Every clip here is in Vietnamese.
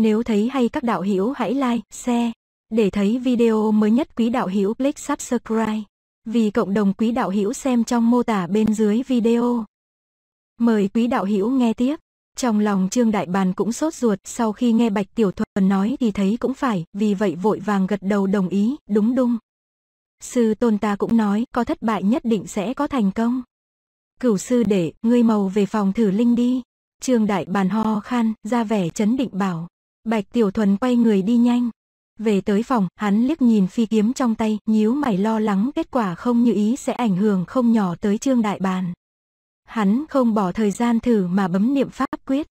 Nếu thấy hay các đạo hữu hãy like, share. Để thấy video mới nhất quý đạo hữu click subscribe. Vì cộng đồng quý đạo hữu xem trong mô tả bên dưới video. Mời quý đạo hữu nghe tiếp. Trong lòng Trương Đại Bàn cũng sốt ruột, sau khi nghe Bạch Tiểu Thuần nói thì thấy cũng phải, vì vậy vội vàng gật đầu đồng ý, đúng đúng. Sư tôn ta cũng nói, có thất bại nhất định sẽ có thành công. Cửu sư đệ ngươi mau về phòng thử linh đi. Trương Đại Bàn ho khan, ra vẻ chấn định bảo. Bạch Tiểu Thuần quay người đi nhanh. Về tới phòng, hắn liếc nhìn phi kiếm trong tay, nhíu mày lo lắng kết quả không như ý sẽ ảnh hưởng không nhỏ tới Trương Đại Bàn. Hắn không bỏ thời gian thử mà bấm niệm pháp quyết.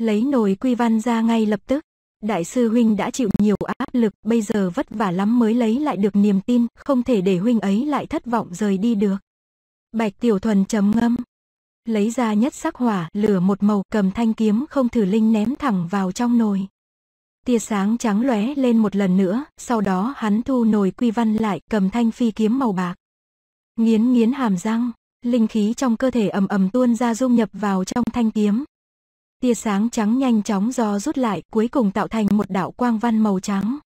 Lấy nồi quy văn ra ngay lập tức. Đại sư Huynh đã chịu nhiều áp lực, bây giờ vất vả lắm mới lấy lại được niềm tin, không thể để Huynh ấy lại thất vọng rời đi được. Bạch Tiểu Thuần trầm ngâm. Lấy ra nhất sắc hỏa, lửa một màu, cầm thanh kiếm không thử linh ném thẳng vào trong nồi. Tia sáng trắng lóe lên một lần nữa, sau đó hắn thu nồi quy văn lại, cầm thanh phi kiếm màu bạc. Nghiến nghiến hàm răng, linh khí trong cơ thể ầm ầm tuôn ra dung nhập vào trong thanh kiếm. Tia sáng trắng nhanh chóng do rút lại, cuối cùng tạo thành một đạo quang văn màu trắng.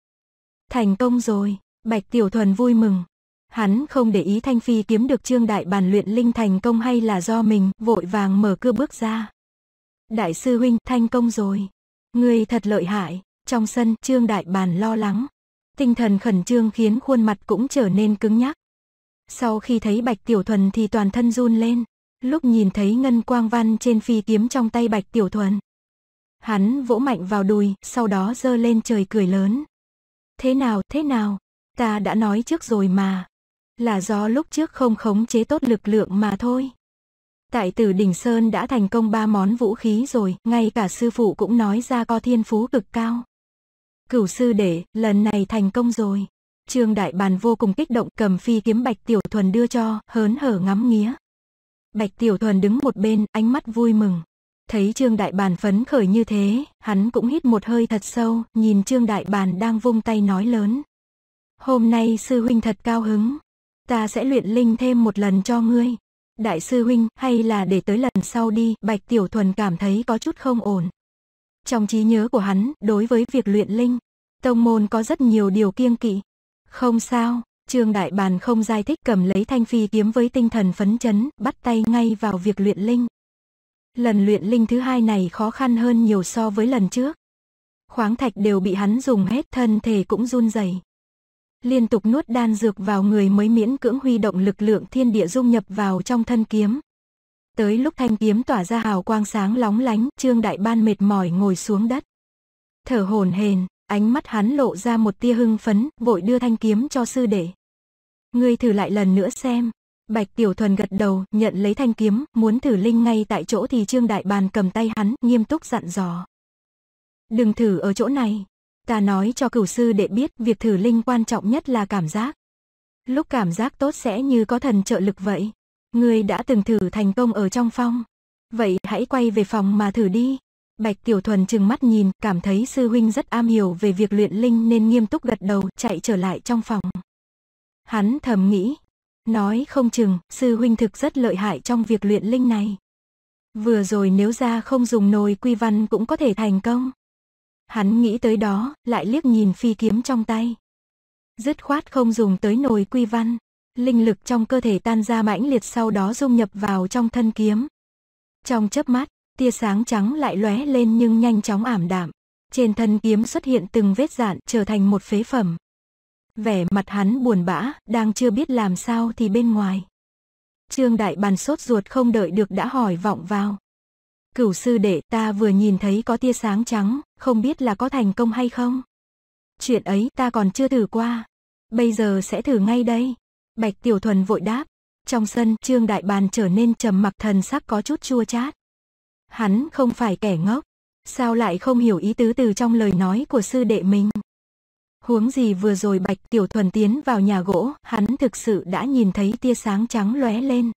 Thành công rồi, Bạch Tiểu Thuần vui mừng. Hắn không để ý Thanh Phi kiếm được Trương Đại bàn luyện linh thành công hay là do mình, vội vàng mở cưa bước ra. Đại sư huynh, thành công rồi. người thật lợi hại. Trong sân, Trương Đại Bàn lo lắng. Tinh thần khẩn trương khiến khuôn mặt cũng trở nên cứng nhắc. Sau khi thấy Bạch Tiểu Thuần thì toàn thân run lên. Lúc nhìn thấy ngân quang văn trên phi kiếm trong tay Bạch Tiểu Thuần. Hắn vỗ mạnh vào đùi, sau đó giơ lên trời cười lớn. Thế nào, thế nào? Ta đã nói trước rồi mà. Là do lúc trước không khống chế tốt lực lượng mà thôi. Tại tử đỉnh Sơn đã thành công ba món vũ khí rồi, ngay cả sư phụ cũng nói ra có thiên phú cực cao. Cửu sư đệ, lần này thành công rồi. Trương Đại Bàn vô cùng kích động cầm phi kiếm Bạch Tiểu Thuần đưa cho, hớn hở ngắm nghía. Bạch Tiểu Thuần đứng một bên, ánh mắt vui mừng. Thấy Trương Đại Bàn phấn khởi như thế, hắn cũng hít một hơi thật sâu, nhìn Trương Đại Bàn đang vung tay nói lớn. Hôm nay sư huynh thật cao hứng. Ta sẽ luyện linh thêm một lần cho ngươi. Đại sư huynh, hay là để tới lần sau đi, Bạch Tiểu Thuần cảm thấy có chút không ổn. Trong trí nhớ của hắn, đối với việc luyện linh, tông môn có rất nhiều điều kiêng kỵ. Không sao, Trương Đại Bàn không giải thích cầm lấy thanh phi kiếm với tinh thần phấn chấn, bắt tay ngay vào việc luyện linh. Lần luyện linh thứ hai này khó khăn hơn nhiều so với lần trước. Khoáng thạch đều bị hắn dùng hết thân thể cũng run rẩy. Liên tục nuốt đan dược vào người mới miễn cưỡng huy động lực lượng thiên địa dung nhập vào trong thân kiếm, Tới lúc thanh kiếm tỏa ra hào quang sáng lóng lánh, Trương Đại Ban mệt mỏi ngồi xuống đất. Thở hổn hển, ánh mắt hắn lộ ra một tia hưng phấn, vội đưa thanh kiếm cho sư đệ. Ngươi thử lại lần nữa xem. Bạch Tiểu Thuần gật đầu, nhận lấy thanh kiếm, muốn thử linh ngay tại chỗ thì Trương Đại Bàn cầm tay hắn, nghiêm túc dặn dò. Đừng thử ở chỗ này. Ta nói cho cửu sư đệ biết, việc thử linh quan trọng nhất là cảm giác. Lúc cảm giác tốt sẽ như có thần trợ lực vậy người đã từng thử thành công ở trong phong. Vậy hãy quay về phòng mà thử đi. Bạch Tiểu Thuần chừng mắt nhìn, cảm thấy sư huynh rất am hiểu về việc luyện linh nên nghiêm túc gật đầu, chạy trở lại trong phòng. Hắn thầm nghĩ, nói không chừng, sư huynh thực rất lợi hại trong việc luyện linh này. Vừa rồi nếu ra không dùng nồi quy văn cũng có thể thành công. Hắn nghĩ tới đó, lại liếc nhìn phi kiếm trong tay. Dứt khoát không dùng tới nồi quy văn linh lực trong cơ thể tan ra mãnh liệt sau đó dung nhập vào trong thân kiếm. Trong chớp mắt, tia sáng trắng lại lóe lên nhưng nhanh chóng ảm đạm. Trên thân kiếm xuất hiện từng vết dạn trở thành một phế phẩm. Vẻ mặt hắn buồn bã, đang chưa biết làm sao thì bên ngoài. Trương Đại Bàn sốt ruột không đợi được đã hỏi vọng vào. Cửu sư đệ ta vừa nhìn thấy có tia sáng trắng, không biết là có thành công hay không. Chuyện ấy ta còn chưa thử qua. Bây giờ sẽ thử ngay đây. Bạch Tiểu Thuần vội đáp. Trong sân, Trương Đại Bàn trở nên trầm mặc thần sắc có chút chua chát. Hắn không phải kẻ ngốc, sao lại không hiểu ý tứ từ trong lời nói của sư đệ mình. Huống gì vừa rồi Bạch Tiểu Thuần tiến vào nhà gỗ, hắn thực sự đã nhìn thấy tia sáng trắng lóe lên.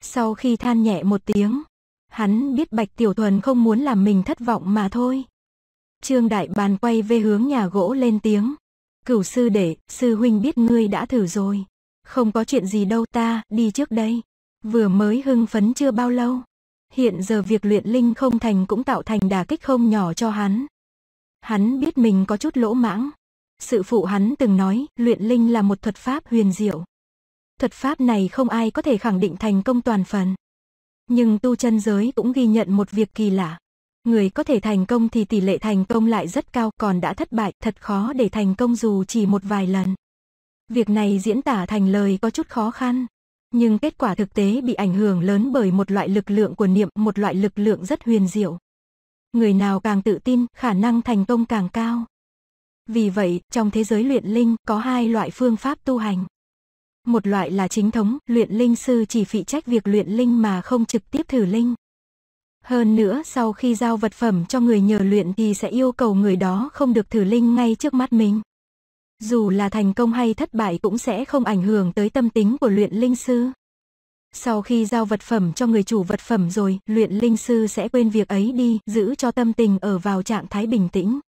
Sau khi than nhẹ một tiếng, hắn biết Bạch Tiểu Thuần không muốn làm mình thất vọng mà thôi. Trương Đại Bàn quay về hướng nhà gỗ lên tiếng. Cửu sư đệ, sư huynh biết ngươi đã thử rồi. Không có chuyện gì đâu ta, đi trước đây. Vừa mới hưng phấn chưa bao lâu. Hiện giờ việc luyện linh không thành cũng tạo thành đà kích không nhỏ cho hắn. Hắn biết mình có chút lỗ mãng. Sự phụ hắn từng nói, luyện linh là một thuật pháp huyền diệu. Thuật pháp này không ai có thể khẳng định thành công toàn phần. Nhưng tu chân giới cũng ghi nhận một việc kỳ lạ. Người có thể thành công thì tỷ lệ thành công lại rất cao còn đã thất bại thật khó để thành công dù chỉ một vài lần. Việc này diễn tả thành lời có chút khó khăn, nhưng kết quả thực tế bị ảnh hưởng lớn bởi một loại lực lượng của niệm, một loại lực lượng rất huyền diệu. Người nào càng tự tin, khả năng thành công càng cao. Vì vậy, trong thế giới luyện linh có hai loại phương pháp tu hành. Một loại là chính thống, luyện linh sư chỉ phụ trách việc luyện linh mà không trực tiếp thử linh. Hơn nữa, sau khi giao vật phẩm cho người nhờ luyện thì sẽ yêu cầu người đó không được thử linh ngay trước mắt mình dù là thành công hay thất bại cũng sẽ không ảnh hưởng tới tâm tính của luyện linh sư. Sau khi giao vật phẩm cho người chủ vật phẩm rồi, luyện linh sư sẽ quên việc ấy đi, giữ cho tâm tình ở vào trạng thái bình tĩnh.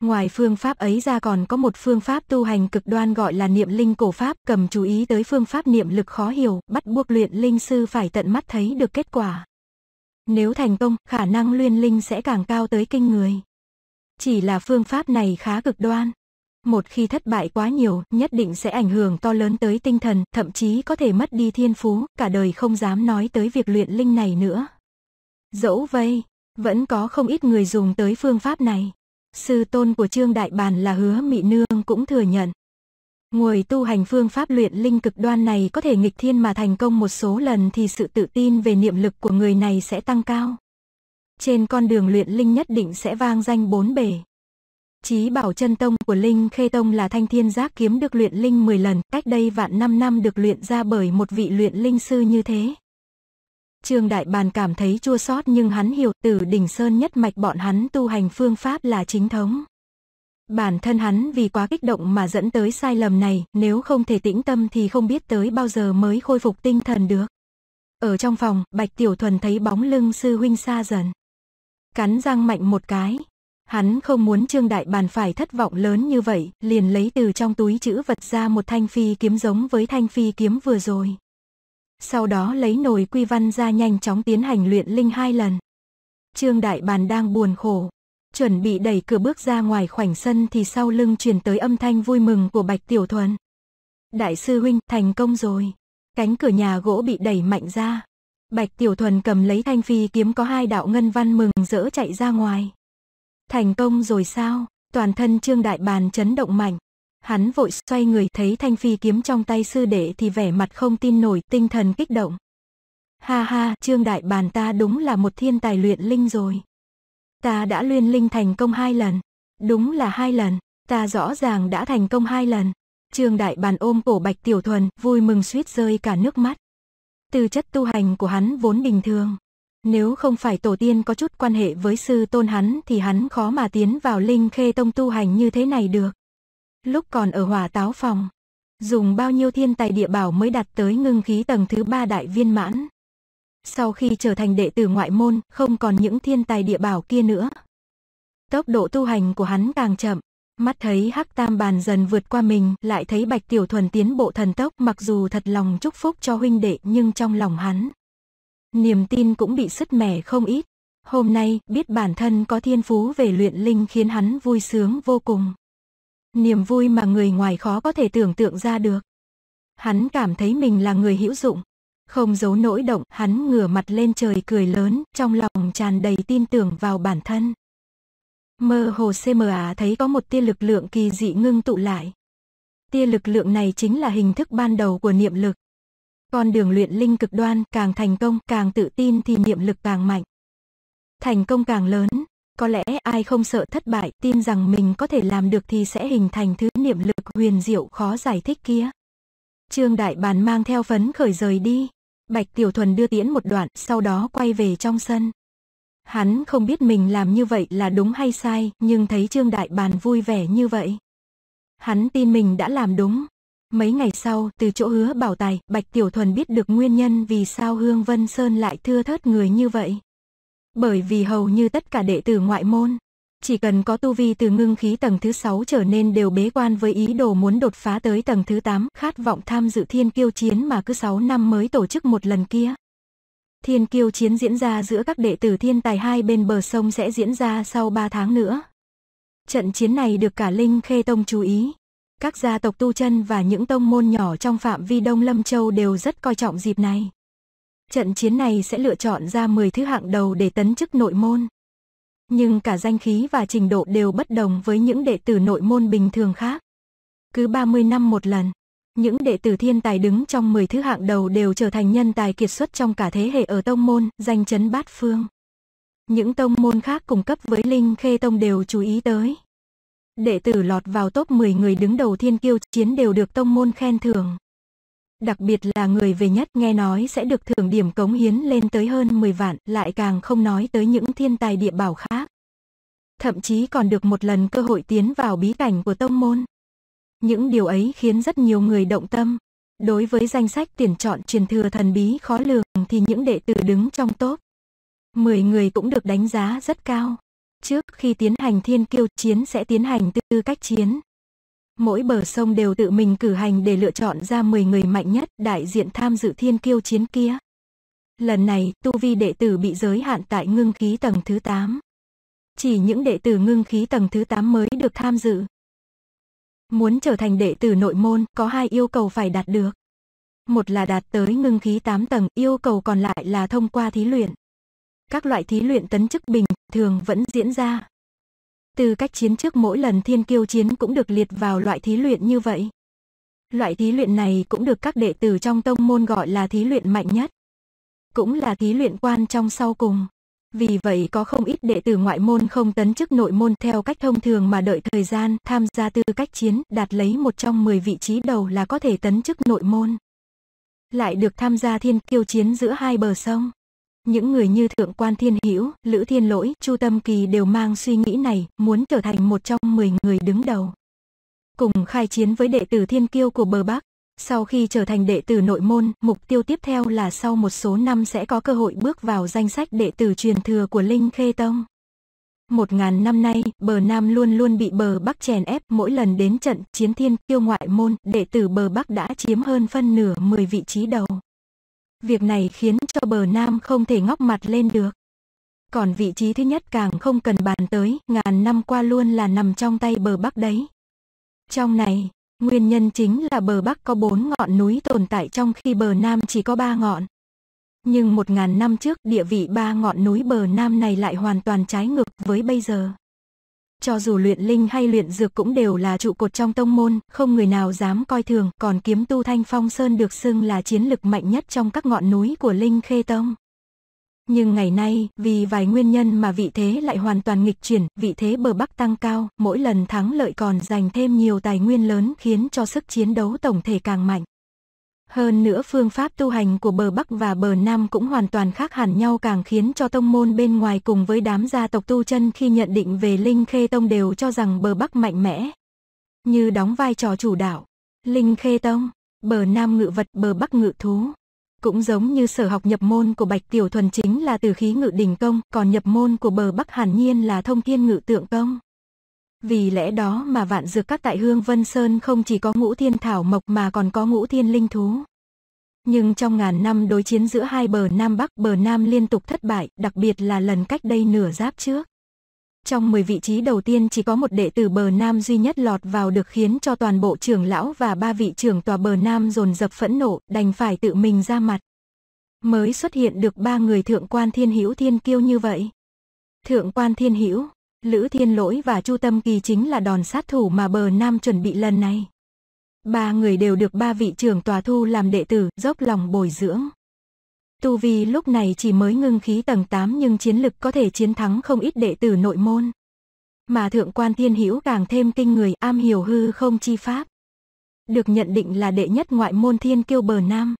Ngoài phương pháp ấy ra còn có một phương pháp tu hành cực đoan gọi là niệm linh cổ pháp, cầm chú ý tới phương pháp niệm lực khó hiểu, bắt buộc luyện linh sư phải tận mắt thấy được kết quả. Nếu thành công, khả năng luyện linh sẽ càng cao tới kinh người. Chỉ là phương pháp này khá cực đoan. Một khi thất bại quá nhiều, nhất định sẽ ảnh hưởng to lớn tới tinh thần, thậm chí có thể mất đi thiên phú, cả đời không dám nói tới việc luyện linh này nữa. Dẫu vây vẫn có không ít người dùng tới phương pháp này. Sư tôn của Trương Đại Bàn là hứa Mị Nương cũng thừa nhận. Người tu hành phương pháp luyện linh cực đoan này có thể nghịch thiên mà thành công một số lần thì sự tự tin về niệm lực của người này sẽ tăng cao. Trên con đường luyện linh nhất định sẽ vang danh bốn bể. Chí bảo chân tông của Linh Khê Tông là thanh thiên giác kiếm được luyện linh 10 lần, cách đây vạn năm năm được luyện ra bởi một vị luyện linh sư như thế. Trương Đại Bàn cảm thấy chua xót nhưng hắn hiểu từ đỉnh sơn nhất mạch bọn hắn tu hành phương pháp là chính thống. Bản thân hắn vì quá kích động mà dẫn tới sai lầm này, nếu không thể tĩnh tâm thì không biết tới bao giờ mới khôi phục tinh thần được. Ở trong phòng, Bạch Tiểu Thuần thấy bóng lưng sư huynh xa dần. Cắn răng mạnh một cái, Hắn không muốn Trương Đại Bàn phải thất vọng lớn như vậy, liền lấy từ trong túi chữ vật ra một thanh phi kiếm giống với thanh phi kiếm vừa rồi. Sau đó lấy nồi quy văn ra nhanh chóng tiến hành luyện linh hai lần. Trương Đại Bàn đang buồn khổ, chuẩn bị đẩy cửa bước ra ngoài khoảnh sân thì sau lưng truyền tới âm thanh vui mừng của Bạch Tiểu Thuần. Đại sư huynh, thành công rồi. Cánh cửa nhà gỗ bị đẩy mạnh ra. Bạch Tiểu Thuần cầm lấy thanh phi kiếm có hai đạo ngân văn mừng rỡ chạy ra ngoài. Thành công rồi sao? Toàn thân Trương Đại Bàn chấn động mạnh. Hắn vội xoay người thấy thanh phi kiếm trong tay sư đệ thì vẻ mặt không tin nổi, tinh thần kích động. Ha ha, Trương Đại Bàn ta đúng là một thiên tài luyện linh rồi. Ta đã luyện linh thành công hai lần. Đúng là hai lần, ta rõ ràng đã thành công hai lần. Trương Đại Bàn ôm cổ Bạch Tiểu Thuần, vui mừng suýt rơi cả nước mắt. Từ chất tu hành của hắn vốn bình thường, nếu không phải tổ tiên có chút quan hệ với sư tôn hắn thì hắn khó mà tiến vào linh khê tông tu hành như thế này được. Lúc còn ở hỏa táo phòng, dùng bao nhiêu thiên tài địa bảo mới đạt tới ngưng khí tầng thứ ba đại viên mãn. Sau khi trở thành đệ tử ngoại môn, không còn những thiên tài địa bảo kia nữa. Tốc độ tu hành của hắn càng chậm, mắt thấy hắc tam bàn dần vượt qua mình, lại thấy bạch tiểu thuần tiến bộ thần tốc mặc dù thật lòng chúc phúc cho huynh đệ nhưng trong lòng hắn niềm tin cũng bị sứt mẻ không ít. Hôm nay, biết bản thân có thiên phú về luyện linh khiến hắn vui sướng vô cùng. Niềm vui mà người ngoài khó có thể tưởng tượng ra được. Hắn cảm thấy mình là người hữu dụng. Không giấu nỗi động, hắn ngửa mặt lên trời cười lớn, trong lòng tràn đầy tin tưởng vào bản thân. Mơ hồ CMA thấy có một tia lực lượng kỳ dị ngưng tụ lại. Tia lực lượng này chính là hình thức ban đầu của niệm lực. Con đường luyện linh cực đoan càng thành công càng tự tin thì niệm lực càng mạnh. Thành công càng lớn, có lẽ ai không sợ thất bại tin rằng mình có thể làm được thì sẽ hình thành thứ niệm lực huyền diệu khó giải thích kia. Trương Đại Bàn mang theo phấn khởi rời đi. Bạch Tiểu Thuần đưa tiễn một đoạn sau đó quay về trong sân. Hắn không biết mình làm như vậy là đúng hay sai nhưng thấy Trương Đại Bàn vui vẻ như vậy. Hắn tin mình đã làm đúng, Mấy ngày sau, từ chỗ hứa bảo tài, Bạch Tiểu Thuần biết được nguyên nhân vì sao Hương Vân Sơn lại thưa thớt người như vậy. Bởi vì hầu như tất cả đệ tử ngoại môn, chỉ cần có tu vi từ ngưng khí tầng thứ 6 trở nên đều bế quan với ý đồ muốn đột phá tới tầng thứ 8, khát vọng tham dự thiên kiêu chiến mà cứ 6 năm mới tổ chức một lần kia. Thiên kiêu chiến diễn ra giữa các đệ tử thiên tài hai bên bờ sông sẽ diễn ra sau 3 tháng nữa. Trận chiến này được cả Linh Khê Tông chú ý. Các gia tộc tu chân và những tông môn nhỏ trong phạm vi Đông Lâm Châu đều rất coi trọng dịp này. Trận chiến này sẽ lựa chọn ra 10 thứ hạng đầu để tấn chức nội môn. Nhưng cả danh khí và trình độ đều bất đồng với những đệ tử nội môn bình thường khác. Cứ 30 năm một lần, những đệ tử thiên tài đứng trong 10 thứ hạng đầu đều trở thành nhân tài kiệt xuất trong cả thế hệ ở tông môn, danh chấn bát phương. Những tông môn khác cùng cấp với Linh Khê Tông đều chú ý tới. Đệ tử lọt vào top 10 người đứng đầu thiên kiêu chiến đều được tông môn khen thưởng. Đặc biệt là người về nhất nghe nói sẽ được thưởng điểm cống hiến lên tới hơn 10 vạn, lại càng không nói tới những thiên tài địa bảo khác. Thậm chí còn được một lần cơ hội tiến vào bí cảnh của tông môn. Những điều ấy khiến rất nhiều người động tâm. Đối với danh sách tuyển chọn truyền thừa thần bí khó lường thì những đệ tử đứng trong top 10 người cũng được đánh giá rất cao. Trước khi tiến hành thiên kiêu chiến sẽ tiến hành tư cách chiến. Mỗi bờ sông đều tự mình cử hành để lựa chọn ra 10 người mạnh nhất đại diện tham dự thiên kiêu chiến kia. Lần này, tu vi đệ tử bị giới hạn tại ngưng khí tầng thứ 8. Chỉ những đệ tử ngưng khí tầng thứ 8 mới được tham dự. Muốn trở thành đệ tử nội môn, có hai yêu cầu phải đạt được. Một là đạt tới ngưng khí 8 tầng, yêu cầu còn lại là thông qua thí luyện các loại thí luyện tấn chức bình thường vẫn diễn ra. Từ cách chiến trước mỗi lần thiên kiêu chiến cũng được liệt vào loại thí luyện như vậy. Loại thí luyện này cũng được các đệ tử trong tông môn gọi là thí luyện mạnh nhất. Cũng là thí luyện quan trong sau cùng. Vì vậy có không ít đệ tử ngoại môn không tấn chức nội môn theo cách thông thường mà đợi thời gian tham gia tư cách chiến đạt lấy một trong 10 vị trí đầu là có thể tấn chức nội môn. Lại được tham gia thiên kiêu chiến giữa hai bờ sông. Những người như Thượng quan Thiên Hữu, Lữ Thiên Lỗi, Chu Tâm Kỳ đều mang suy nghĩ này, muốn trở thành một trong 10 người đứng đầu. Cùng khai chiến với đệ tử Thiên Kiêu của bờ Bắc. Sau khi trở thành đệ tử nội môn, mục tiêu tiếp theo là sau một số năm sẽ có cơ hội bước vào danh sách đệ tử truyền thừa của Linh Khê Tông. Một ngàn năm nay, bờ Nam luôn luôn bị bờ Bắc chèn ép mỗi lần đến trận chiến thiên kiêu ngoại môn, đệ tử bờ Bắc đã chiếm hơn phân nửa 10 vị trí đầu. Việc này khiến cho bờ Nam không thể ngóc mặt lên được. Còn vị trí thứ nhất càng không cần bàn tới, ngàn năm qua luôn là nằm trong tay bờ Bắc đấy. Trong này, nguyên nhân chính là bờ Bắc có bốn ngọn núi tồn tại trong khi bờ Nam chỉ có ba ngọn. Nhưng một ngàn năm trước địa vị ba ngọn núi bờ Nam này lại hoàn toàn trái ngược với bây giờ cho dù luyện linh hay luyện dược cũng đều là trụ cột trong tông môn, không người nào dám coi thường, còn kiếm tu Thanh Phong Sơn được xưng là chiến lực mạnh nhất trong các ngọn núi của Linh Khê Tông. Nhưng ngày nay, vì vài nguyên nhân mà vị thế lại hoàn toàn nghịch chuyển, vị thế bờ Bắc tăng cao, mỗi lần thắng lợi còn dành thêm nhiều tài nguyên lớn khiến cho sức chiến đấu tổng thể càng mạnh. Hơn nữa phương pháp tu hành của bờ Bắc và bờ Nam cũng hoàn toàn khác hẳn nhau càng khiến cho tông môn bên ngoài cùng với đám gia tộc tu chân khi nhận định về Linh Khê Tông đều cho rằng bờ Bắc mạnh mẽ. Như đóng vai trò chủ đạo, Linh Khê Tông, bờ Nam ngự vật bờ Bắc ngự thú. Cũng giống như sở học nhập môn của Bạch Tiểu Thuần chính là từ khí ngự đỉnh công, còn nhập môn của bờ Bắc hẳn nhiên là thông thiên ngự tượng công. Vì lẽ đó mà vạn dược các tại Hương Vân Sơn không chỉ có ngũ thiên thảo mộc mà còn có ngũ thiên linh thú. Nhưng trong ngàn năm đối chiến giữa hai bờ Nam Bắc bờ Nam liên tục thất bại, đặc biệt là lần cách đây nửa giáp trước. Trong 10 vị trí đầu tiên chỉ có một đệ tử bờ Nam duy nhất lọt vào được khiến cho toàn bộ trưởng lão và ba vị trưởng tòa bờ Nam dồn dập phẫn nộ, đành phải tự mình ra mặt. Mới xuất hiện được ba người thượng quan thiên hữu thiên kiêu như vậy. Thượng quan thiên hữu Lữ Thiên Lỗi và Chu Tâm Kỳ chính là đòn sát thủ mà bờ Nam chuẩn bị lần này. Ba người đều được ba vị trưởng tòa thu làm đệ tử, dốc lòng bồi dưỡng. Tu Vi lúc này chỉ mới ngưng khí tầng 8 nhưng chiến lực có thể chiến thắng không ít đệ tử nội môn. Mà thượng quan thiên hữu càng thêm kinh người am hiểu hư không chi pháp. Được nhận định là đệ nhất ngoại môn thiên kiêu bờ Nam.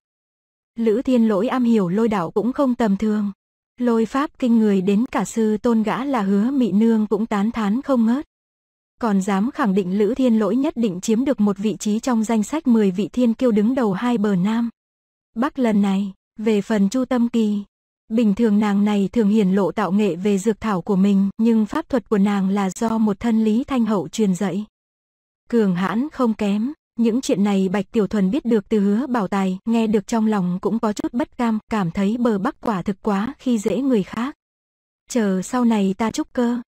Lữ thiên lỗi am hiểu lôi đảo cũng không tầm thường. Lôi pháp kinh người đến cả sư tôn gã là hứa mị nương cũng tán thán không ngớt. Còn dám khẳng định Lữ Thiên Lỗi nhất định chiếm được một vị trí trong danh sách 10 vị thiên kiêu đứng đầu hai bờ Nam. Bắc lần này, về phần Chu Tâm Kỳ, Bình thường nàng này thường hiển lộ tạo nghệ về dược thảo của mình, nhưng pháp thuật của nàng là do một thân lý thanh hậu truyền dạy. Cường hãn không kém, những chuyện này Bạch Tiểu Thuần biết được từ hứa bảo tài, nghe được trong lòng cũng có chút bất cam, cảm thấy bờ bắc quả thực quá khi dễ người khác. Chờ sau này ta chúc cơ.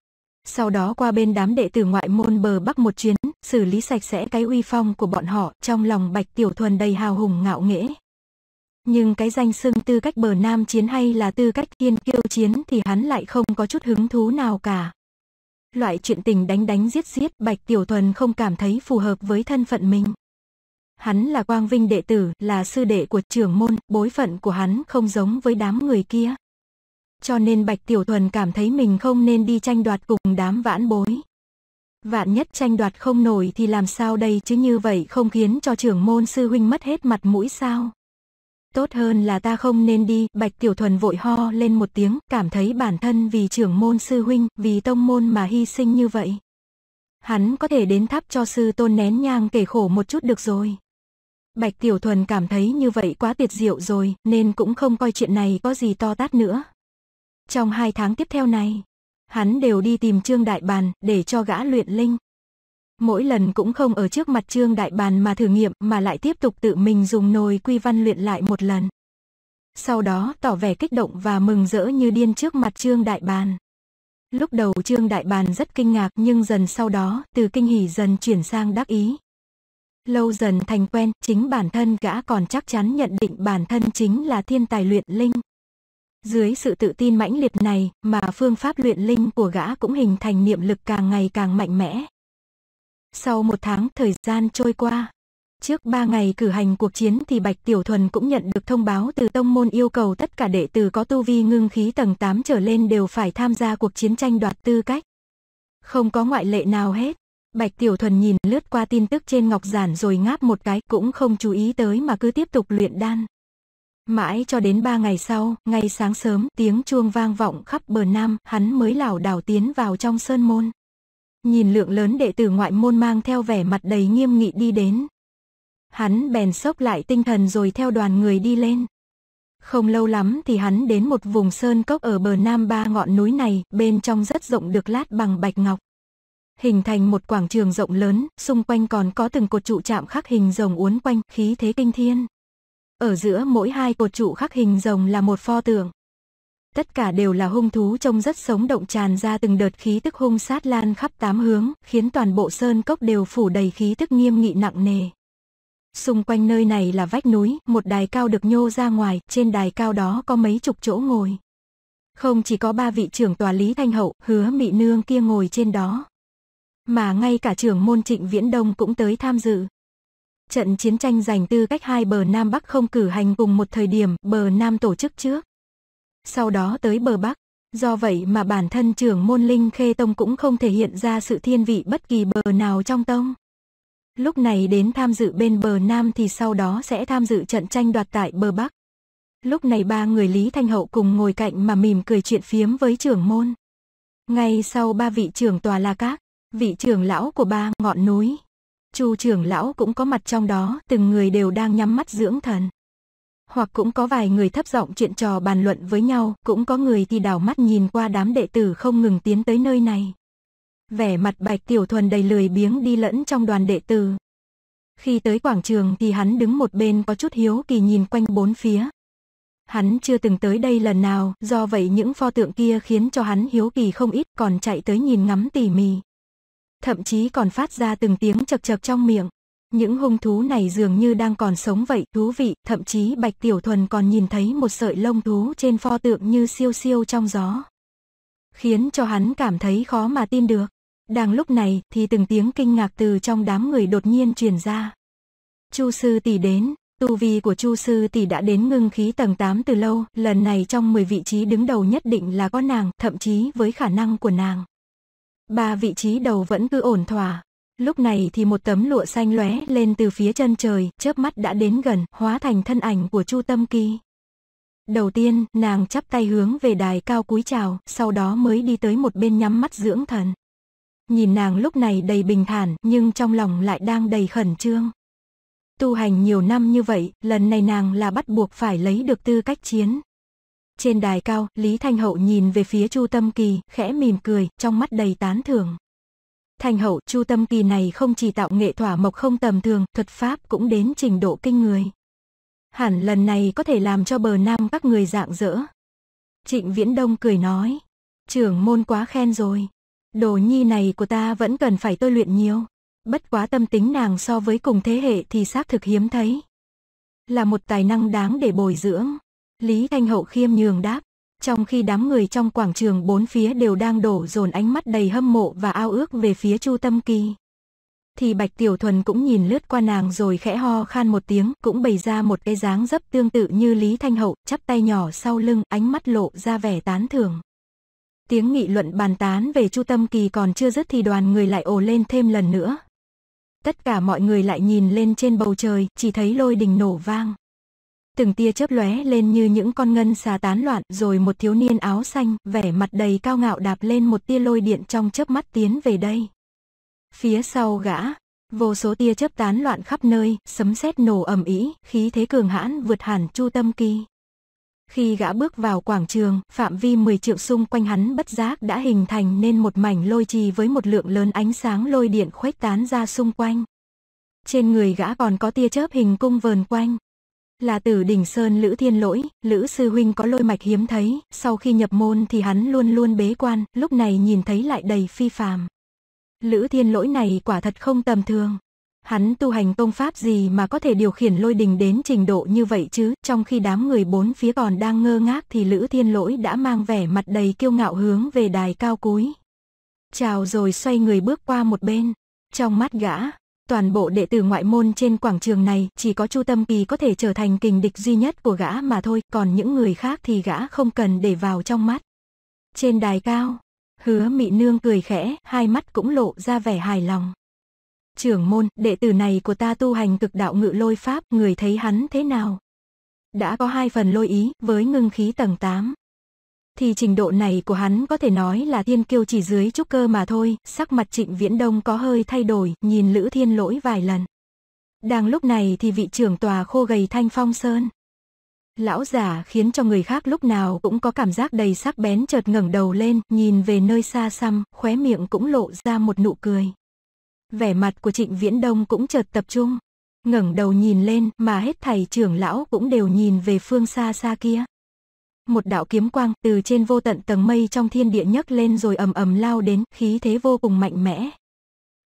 Sau đó qua bên đám đệ tử ngoại môn bờ bắc một chuyến, xử lý sạch sẽ cái uy phong của bọn họ, trong lòng Bạch Tiểu Thuần đầy hào hùng ngạo nghễ. Nhưng cái danh xưng tư cách bờ nam chiến hay là tư cách thiên kiêu chiến thì hắn lại không có chút hứng thú nào cả loại chuyện tình đánh đánh giết giết Bạch Tiểu Thuần không cảm thấy phù hợp với thân phận mình. Hắn là quang vinh đệ tử, là sư đệ của trưởng môn, bối phận của hắn không giống với đám người kia. Cho nên Bạch Tiểu Thuần cảm thấy mình không nên đi tranh đoạt cùng đám vãn bối. Vạn nhất tranh đoạt không nổi thì làm sao đây chứ như vậy không khiến cho trưởng môn sư huynh mất hết mặt mũi sao. Tốt hơn là ta không nên đi, Bạch Tiểu Thuần vội ho lên một tiếng, cảm thấy bản thân vì trưởng môn sư huynh, vì tông môn mà hy sinh như vậy. Hắn có thể đến tháp cho sư tôn nén nhang kể khổ một chút được rồi. Bạch Tiểu Thuần cảm thấy như vậy quá tuyệt diệu rồi, nên cũng không coi chuyện này có gì to tát nữa. Trong hai tháng tiếp theo này, hắn đều đi tìm Trương Đại Bàn để cho gã luyện linh mỗi lần cũng không ở trước mặt Trương Đại Bàn mà thử nghiệm mà lại tiếp tục tự mình dùng nồi quy văn luyện lại một lần. Sau đó tỏ vẻ kích động và mừng rỡ như điên trước mặt Trương Đại Bàn. Lúc đầu Trương Đại Bàn rất kinh ngạc nhưng dần sau đó từ kinh hỉ dần chuyển sang đắc ý. Lâu dần thành quen, chính bản thân gã còn chắc chắn nhận định bản thân chính là thiên tài luyện linh. Dưới sự tự tin mãnh liệt này mà phương pháp luyện linh của gã cũng hình thành niệm lực càng ngày càng mạnh mẽ, sau một tháng thời gian trôi qua, trước ba ngày cử hành cuộc chiến thì Bạch Tiểu Thuần cũng nhận được thông báo từ tông môn yêu cầu tất cả đệ tử có tu vi ngưng khí tầng 8 trở lên đều phải tham gia cuộc chiến tranh đoạt tư cách. Không có ngoại lệ nào hết. Bạch Tiểu Thuần nhìn lướt qua tin tức trên ngọc giản rồi ngáp một cái cũng không chú ý tới mà cứ tiếp tục luyện đan. Mãi cho đến ba ngày sau, ngay sáng sớm tiếng chuông vang vọng khắp bờ nam, hắn mới lảo đảo tiến vào trong sơn môn nhìn lượng lớn đệ tử ngoại môn mang theo vẻ mặt đầy nghiêm nghị đi đến. Hắn bèn sốc lại tinh thần rồi theo đoàn người đi lên. Không lâu lắm thì hắn đến một vùng sơn cốc ở bờ nam ba ngọn núi này, bên trong rất rộng được lát bằng bạch ngọc. Hình thành một quảng trường rộng lớn, xung quanh còn có từng cột trụ chạm khắc hình rồng uốn quanh, khí thế kinh thiên. Ở giữa mỗi hai cột trụ khắc hình rồng là một pho tượng. Tất cả đều là hung thú trông rất sống động tràn ra từng đợt khí tức hung sát lan khắp tám hướng, khiến toàn bộ sơn cốc đều phủ đầy khí tức nghiêm nghị nặng nề. Xung quanh nơi này là vách núi, một đài cao được nhô ra ngoài, trên đài cao đó có mấy chục chỗ ngồi. Không chỉ có ba vị trưởng tòa Lý Thanh Hậu, hứa mị nương kia ngồi trên đó. Mà ngay cả trưởng môn trịnh Viễn Đông cũng tới tham dự. Trận chiến tranh giành tư cách hai bờ Nam Bắc không cử hành cùng một thời điểm, bờ Nam tổ chức trước sau đó tới bờ Bắc. Do vậy mà bản thân trưởng môn Linh Khê Tông cũng không thể hiện ra sự thiên vị bất kỳ bờ nào trong tông. Lúc này đến tham dự bên bờ Nam thì sau đó sẽ tham dự trận tranh đoạt tại bờ Bắc. Lúc này ba người Lý Thanh Hậu cùng ngồi cạnh mà mỉm cười chuyện phiếm với trưởng môn. Ngay sau ba vị trưởng tòa La Các, vị trưởng lão của ba ngọn núi, Chu trưởng lão cũng có mặt trong đó, từng người đều đang nhắm mắt dưỡng thần hoặc cũng có vài người thấp giọng chuyện trò bàn luận với nhau, cũng có người thì đảo mắt nhìn qua đám đệ tử không ngừng tiến tới nơi này. Vẻ mặt Bạch Tiểu Thuần đầy lười biếng đi lẫn trong đoàn đệ tử. Khi tới quảng trường thì hắn đứng một bên có chút hiếu kỳ nhìn quanh bốn phía. Hắn chưa từng tới đây lần nào, do vậy những pho tượng kia khiến cho hắn hiếu kỳ không ít còn chạy tới nhìn ngắm tỉ mỉ. Thậm chí còn phát ra từng tiếng chật chật trong miệng. Những hung thú này dường như đang còn sống vậy, thú vị, thậm chí Bạch Tiểu Thuần còn nhìn thấy một sợi lông thú trên pho tượng như siêu siêu trong gió. Khiến cho hắn cảm thấy khó mà tin được. Đang lúc này thì từng tiếng kinh ngạc từ trong đám người đột nhiên truyền ra. Chu sư tỷ đến, tu vi của Chu sư tỷ đã đến ngưng khí tầng 8 từ lâu, lần này trong 10 vị trí đứng đầu nhất định là có nàng, thậm chí với khả năng của nàng. Ba vị trí đầu vẫn cứ ổn thỏa, Lúc này thì một tấm lụa xanh lóe lên từ phía chân trời, chớp mắt đã đến gần, hóa thành thân ảnh của Chu Tâm Kỳ. Đầu tiên, nàng chắp tay hướng về đài cao cúi chào, sau đó mới đi tới một bên nhắm mắt dưỡng thần. Nhìn nàng lúc này đầy bình thản, nhưng trong lòng lại đang đầy khẩn trương. Tu hành nhiều năm như vậy, lần này nàng là bắt buộc phải lấy được tư cách chiến. Trên đài cao, Lý Thanh Hậu nhìn về phía Chu Tâm Kỳ, khẽ mỉm cười, trong mắt đầy tán thưởng. Thành hậu, Chu Tâm Kỳ này không chỉ tạo nghệ thỏa mộc không tầm thường, thuật pháp cũng đến trình độ kinh người. Hẳn lần này có thể làm cho bờ nam các người dạng dỡ. Trịnh Viễn Đông cười nói, trưởng môn quá khen rồi. Đồ nhi này của ta vẫn cần phải tôi luyện nhiều. Bất quá tâm tính nàng so với cùng thế hệ thì xác thực hiếm thấy. Là một tài năng đáng để bồi dưỡng. Lý Thanh Hậu khiêm nhường đáp, trong khi đám người trong quảng trường bốn phía đều đang đổ dồn ánh mắt đầy hâm mộ và ao ước về phía Chu Tâm Kỳ. Thì Bạch Tiểu Thuần cũng nhìn lướt qua nàng rồi khẽ ho khan một tiếng, cũng bày ra một cái dáng dấp tương tự như Lý Thanh Hậu, chắp tay nhỏ sau lưng, ánh mắt lộ ra vẻ tán thưởng. Tiếng nghị luận bàn tán về Chu Tâm Kỳ còn chưa dứt thì đoàn người lại ồ lên thêm lần nữa. Tất cả mọi người lại nhìn lên trên bầu trời, chỉ thấy lôi đình nổ vang từng tia chớp lóe lên như những con ngân xà tán loạn, rồi một thiếu niên áo xanh, vẻ mặt đầy cao ngạo đạp lên một tia lôi điện trong chớp mắt tiến về đây. Phía sau gã, vô số tia chớp tán loạn khắp nơi, sấm sét nổ ầm ĩ, khí thế cường hãn vượt hẳn Chu Tâm Kỳ. Khi gã bước vào quảng trường, phạm vi 10 triệu xung quanh hắn bất giác đã hình thành nên một mảnh lôi trì với một lượng lớn ánh sáng lôi điện khuếch tán ra xung quanh. Trên người gã còn có tia chớp hình cung vờn quanh, là từ đỉnh sơn Lữ Thiên Lỗi, Lữ Sư Huynh có lôi mạch hiếm thấy, sau khi nhập môn thì hắn luôn luôn bế quan, lúc này nhìn thấy lại đầy phi phàm. Lữ Thiên Lỗi này quả thật không tầm thường. Hắn tu hành công pháp gì mà có thể điều khiển lôi đình đến trình độ như vậy chứ, trong khi đám người bốn phía còn đang ngơ ngác thì Lữ Thiên Lỗi đã mang vẻ mặt đầy kiêu ngạo hướng về đài cao cúi. Chào rồi xoay người bước qua một bên, trong mắt gã, Toàn bộ đệ tử ngoại môn trên quảng trường này chỉ có Chu Tâm Kỳ có thể trở thành kình địch duy nhất của gã mà thôi, còn những người khác thì gã không cần để vào trong mắt. Trên đài cao, hứa mị nương cười khẽ, hai mắt cũng lộ ra vẻ hài lòng. Trưởng môn, đệ tử này của ta tu hành cực đạo ngự lôi pháp, người thấy hắn thế nào? Đã có hai phần lôi ý, với ngưng khí tầng 8, thì trình độ này của hắn có thể nói là thiên kiêu chỉ dưới trúc cơ mà thôi, sắc mặt trịnh viễn đông có hơi thay đổi, nhìn Lữ Thiên lỗi vài lần. Đang lúc này thì vị trưởng tòa khô gầy thanh phong sơn. Lão giả khiến cho người khác lúc nào cũng có cảm giác đầy sắc bén chợt ngẩng đầu lên, nhìn về nơi xa xăm, khóe miệng cũng lộ ra một nụ cười. Vẻ mặt của trịnh viễn đông cũng chợt tập trung, ngẩng đầu nhìn lên mà hết thầy trưởng lão cũng đều nhìn về phương xa xa kia một đạo kiếm quang từ trên vô tận tầng mây trong thiên địa nhấc lên rồi ầm ầm lao đến, khí thế vô cùng mạnh mẽ.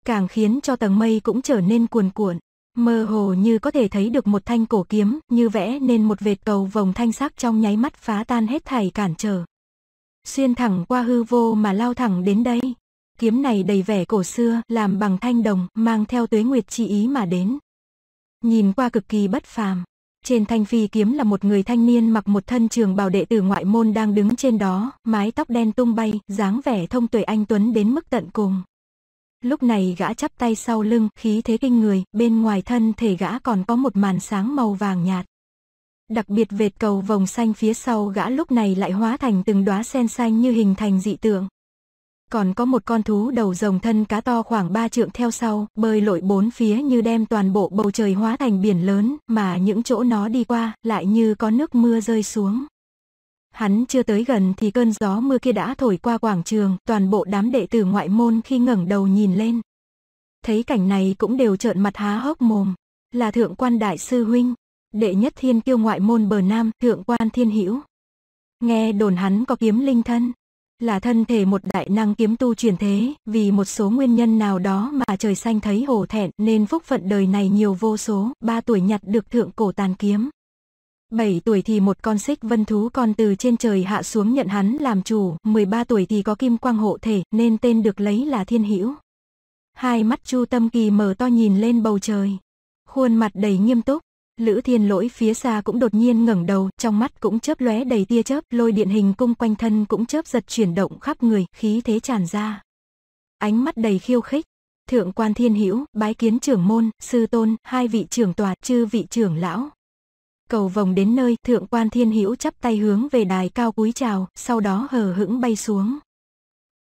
Càng khiến cho tầng mây cũng trở nên cuồn cuộn, mơ hồ như có thể thấy được một thanh cổ kiếm, như vẽ nên một vệt cầu vòng thanh sắc trong nháy mắt phá tan hết thảy cản trở. Xuyên thẳng qua hư vô mà lao thẳng đến đây. Kiếm này đầy vẻ cổ xưa, làm bằng thanh đồng, mang theo tuế nguyệt chi ý mà đến. Nhìn qua cực kỳ bất phàm. Trên thanh phi kiếm là một người thanh niên mặc một thân trường bào đệ tử ngoại môn đang đứng trên đó, mái tóc đen tung bay, dáng vẻ thông tuệ anh Tuấn đến mức tận cùng. Lúc này gã chắp tay sau lưng, khí thế kinh người, bên ngoài thân thể gã còn có một màn sáng màu vàng nhạt. Đặc biệt vệt cầu vòng xanh phía sau gã lúc này lại hóa thành từng đóa sen xanh như hình thành dị tượng, còn có một con thú đầu rồng thân cá to khoảng 3 trượng theo sau, bơi lội bốn phía như đem toàn bộ bầu trời hóa thành biển lớn, mà những chỗ nó đi qua lại như có nước mưa rơi xuống. Hắn chưa tới gần thì cơn gió mưa kia đã thổi qua quảng trường, toàn bộ đám đệ tử ngoại môn khi ngẩng đầu nhìn lên. Thấy cảnh này cũng đều trợn mặt há hốc mồm, là thượng quan đại sư huynh, đệ nhất thiên kiêu ngoại môn bờ nam, thượng quan thiên hữu Nghe đồn hắn có kiếm linh thân, là thân thể một đại năng kiếm tu truyền thế, vì một số nguyên nhân nào đó mà trời xanh thấy hổ thẹn nên phúc phận đời này nhiều vô số, 3 tuổi nhặt được thượng cổ tàn kiếm. 7 tuổi thì một con xích vân thú con từ trên trời hạ xuống nhận hắn làm chủ, 13 tuổi thì có kim quang hộ thể nên tên được lấy là thiên hữu Hai mắt chu tâm kỳ mở to nhìn lên bầu trời. Khuôn mặt đầy nghiêm túc, Lữ Thiên Lỗi phía xa cũng đột nhiên ngẩng đầu, trong mắt cũng chớp lóe đầy tia chớp, lôi điện hình cung quanh thân cũng chớp giật chuyển động khắp người, khí thế tràn ra. Ánh mắt đầy khiêu khích, thượng quan thiên hữu bái kiến trưởng môn, sư tôn, hai vị trưởng tòa, chư vị trưởng lão. Cầu vòng đến nơi, thượng quan thiên hữu chắp tay hướng về đài cao cúi chào, sau đó hờ hững bay xuống.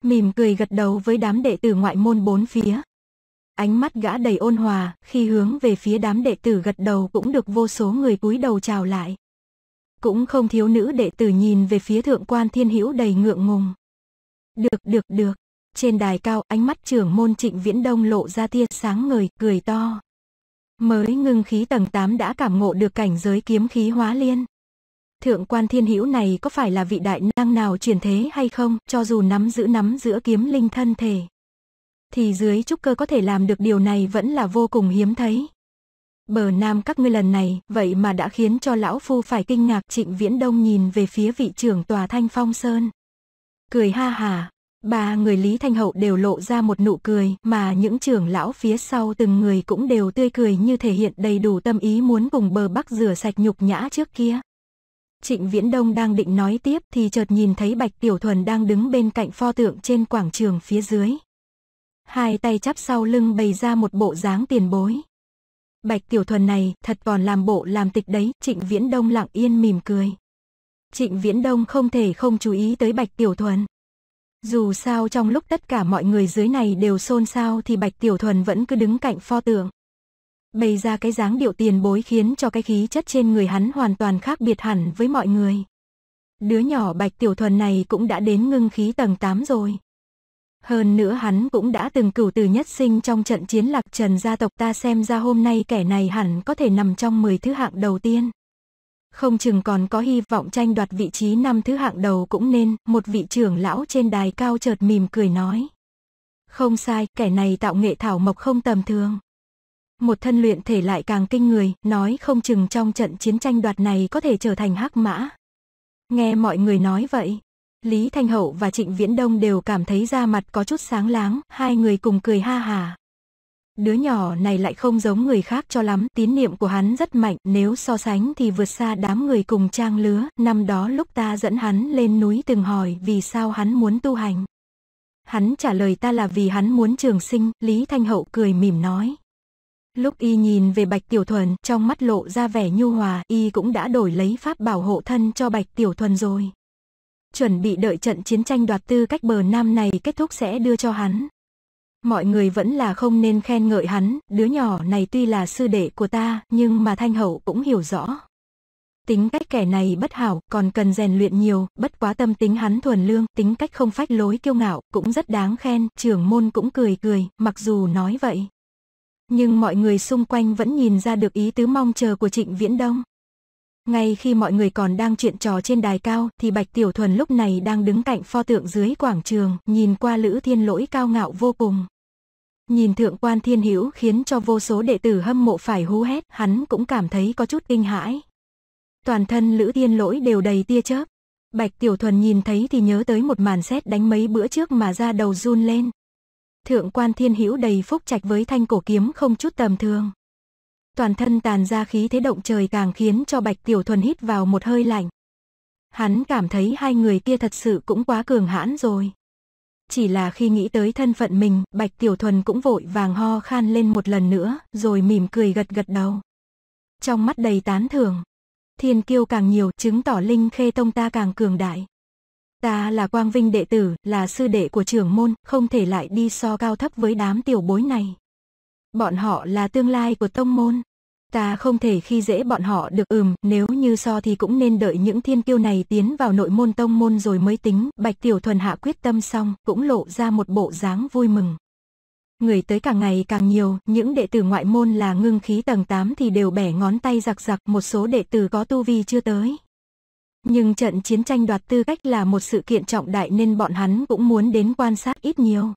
Mỉm cười gật đầu với đám đệ tử ngoại môn bốn phía, Ánh mắt gã đầy ôn hòa, khi hướng về phía đám đệ tử gật đầu cũng được vô số người cúi đầu chào lại. Cũng không thiếu nữ đệ tử nhìn về phía thượng quan thiên hữu đầy ngượng ngùng. Được, được, được. Trên đài cao, ánh mắt trưởng môn trịnh viễn đông lộ ra tia sáng ngời, cười to. Mới ngưng khí tầng 8 đã cảm ngộ được cảnh giới kiếm khí hóa liên. Thượng quan thiên hữu này có phải là vị đại năng nào truyền thế hay không, cho dù nắm giữ nắm giữa kiếm linh thân thể thì dưới trúc cơ có thể làm được điều này vẫn là vô cùng hiếm thấy. Bờ nam các ngươi lần này, vậy mà đã khiến cho lão phu phải kinh ngạc trịnh viễn đông nhìn về phía vị trưởng tòa thanh phong sơn. Cười ha hà, ba người Lý Thanh Hậu đều lộ ra một nụ cười mà những trưởng lão phía sau từng người cũng đều tươi cười như thể hiện đầy đủ tâm ý muốn cùng bờ bắc rửa sạch nhục nhã trước kia. Trịnh Viễn Đông đang định nói tiếp thì chợt nhìn thấy Bạch Tiểu Thuần đang đứng bên cạnh pho tượng trên quảng trường phía dưới hai tay chắp sau lưng bày ra một bộ dáng tiền bối. Bạch Tiểu Thuần này thật còn làm bộ làm tịch đấy, Trịnh Viễn Đông lặng yên mỉm cười. Trịnh Viễn Đông không thể không chú ý tới Bạch Tiểu Thuần. Dù sao trong lúc tất cả mọi người dưới này đều xôn xao thì Bạch Tiểu Thuần vẫn cứ đứng cạnh pho tượng. Bày ra cái dáng điệu tiền bối khiến cho cái khí chất trên người hắn hoàn toàn khác biệt hẳn với mọi người. Đứa nhỏ Bạch Tiểu Thuần này cũng đã đến ngưng khí tầng 8 rồi. Hơn nữa hắn cũng đã từng cửu từ nhất sinh trong trận chiến lạc trần gia tộc ta xem ra hôm nay kẻ này hẳn có thể nằm trong 10 thứ hạng đầu tiên. Không chừng còn có hy vọng tranh đoạt vị trí năm thứ hạng đầu cũng nên, một vị trưởng lão trên đài cao chợt mỉm cười nói. Không sai, kẻ này tạo nghệ thảo mộc không tầm thường. Một thân luyện thể lại càng kinh người, nói không chừng trong trận chiến tranh đoạt này có thể trở thành hắc mã. Nghe mọi người nói vậy, Lý Thanh Hậu và Trịnh Viễn Đông đều cảm thấy da mặt có chút sáng láng, hai người cùng cười ha hà. Đứa nhỏ này lại không giống người khác cho lắm, tín niệm của hắn rất mạnh, nếu so sánh thì vượt xa đám người cùng trang lứa, năm đó lúc ta dẫn hắn lên núi từng hỏi vì sao hắn muốn tu hành. Hắn trả lời ta là vì hắn muốn trường sinh, Lý Thanh Hậu cười mỉm nói. Lúc y nhìn về Bạch Tiểu Thuần, trong mắt lộ ra vẻ nhu hòa, y cũng đã đổi lấy pháp bảo hộ thân cho Bạch Tiểu Thuần rồi chuẩn bị đợi trận chiến tranh đoạt tư cách bờ Nam này kết thúc sẽ đưa cho hắn. Mọi người vẫn là không nên khen ngợi hắn, đứa nhỏ này tuy là sư đệ của ta, nhưng mà Thanh Hậu cũng hiểu rõ. Tính cách kẻ này bất hảo, còn cần rèn luyện nhiều, bất quá tâm tính hắn thuần lương, tính cách không phách lối kiêu ngạo, cũng rất đáng khen, trưởng môn cũng cười cười, mặc dù nói vậy. Nhưng mọi người xung quanh vẫn nhìn ra được ý tứ mong chờ của Trịnh Viễn Đông. Ngay khi mọi người còn đang chuyện trò trên đài cao thì Bạch Tiểu Thuần lúc này đang đứng cạnh pho tượng dưới quảng trường, nhìn qua Lữ Thiên Lỗi cao ngạo vô cùng. Nhìn thượng quan thiên hữu khiến cho vô số đệ tử hâm mộ phải hú hét, hắn cũng cảm thấy có chút kinh hãi. Toàn thân Lữ Thiên Lỗi đều đầy tia chớp. Bạch Tiểu Thuần nhìn thấy thì nhớ tới một màn xét đánh mấy bữa trước mà ra đầu run lên. Thượng quan thiên hữu đầy phúc trạch với thanh cổ kiếm không chút tầm thường toàn thân tàn ra khí thế động trời càng khiến cho Bạch Tiểu Thuần hít vào một hơi lạnh. Hắn cảm thấy hai người kia thật sự cũng quá cường hãn rồi. Chỉ là khi nghĩ tới thân phận mình, Bạch Tiểu Thuần cũng vội vàng ho khan lên một lần nữa, rồi mỉm cười gật gật đầu. Trong mắt đầy tán thưởng, thiên kiêu càng nhiều chứng tỏ linh khê tông ta càng cường đại. Ta là quang vinh đệ tử, là sư đệ của trưởng môn, không thể lại đi so cao thấp với đám tiểu bối này. Bọn họ là tương lai của tông môn. Ta không thể khi dễ bọn họ được ừm, nếu như so thì cũng nên đợi những thiên kiêu này tiến vào nội môn tông môn rồi mới tính. Bạch Tiểu Thuần hạ quyết tâm xong, cũng lộ ra một bộ dáng vui mừng. Người tới càng ngày càng nhiều, những đệ tử ngoại môn là ngưng khí tầng 8 thì đều bẻ ngón tay giặc giặc, một số đệ tử có tu vi chưa tới. Nhưng trận chiến tranh đoạt tư cách là một sự kiện trọng đại nên bọn hắn cũng muốn đến quan sát ít nhiều.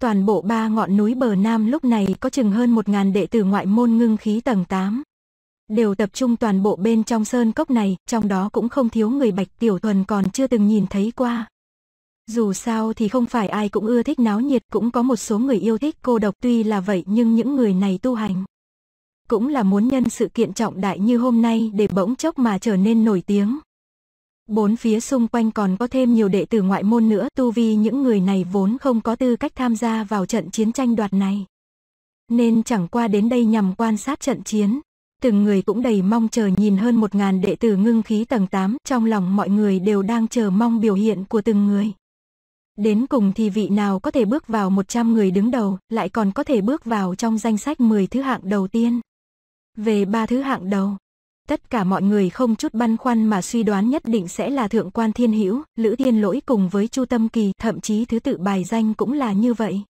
Toàn bộ ba ngọn núi bờ Nam lúc này có chừng hơn 1.000 đệ tử ngoại môn ngưng khí tầng 8. Đều tập trung toàn bộ bên trong sơn cốc này, trong đó cũng không thiếu người Bạch Tiểu Thuần còn chưa từng nhìn thấy qua. Dù sao thì không phải ai cũng ưa thích náo nhiệt, cũng có một số người yêu thích cô độc tuy là vậy nhưng những người này tu hành. Cũng là muốn nhân sự kiện trọng đại như hôm nay để bỗng chốc mà trở nên nổi tiếng, Bốn phía xung quanh còn có thêm nhiều đệ tử ngoại môn nữa tu vi những người này vốn không có tư cách tham gia vào trận chiến tranh đoạt này. Nên chẳng qua đến đây nhằm quan sát trận chiến. Từng người cũng đầy mong chờ nhìn hơn một ngàn đệ tử ngưng khí tầng 8, trong lòng mọi người đều đang chờ mong biểu hiện của từng người. Đến cùng thì vị nào có thể bước vào 100 người đứng đầu, lại còn có thể bước vào trong danh sách 10 thứ hạng đầu tiên. Về ba thứ hạng đầu, Tất cả mọi người không chút băn khoăn mà suy đoán nhất định sẽ là Thượng quan Thiên Hữu, Lữ Thiên Lỗi cùng với Chu Tâm Kỳ, thậm chí thứ tự bài danh cũng là như vậy.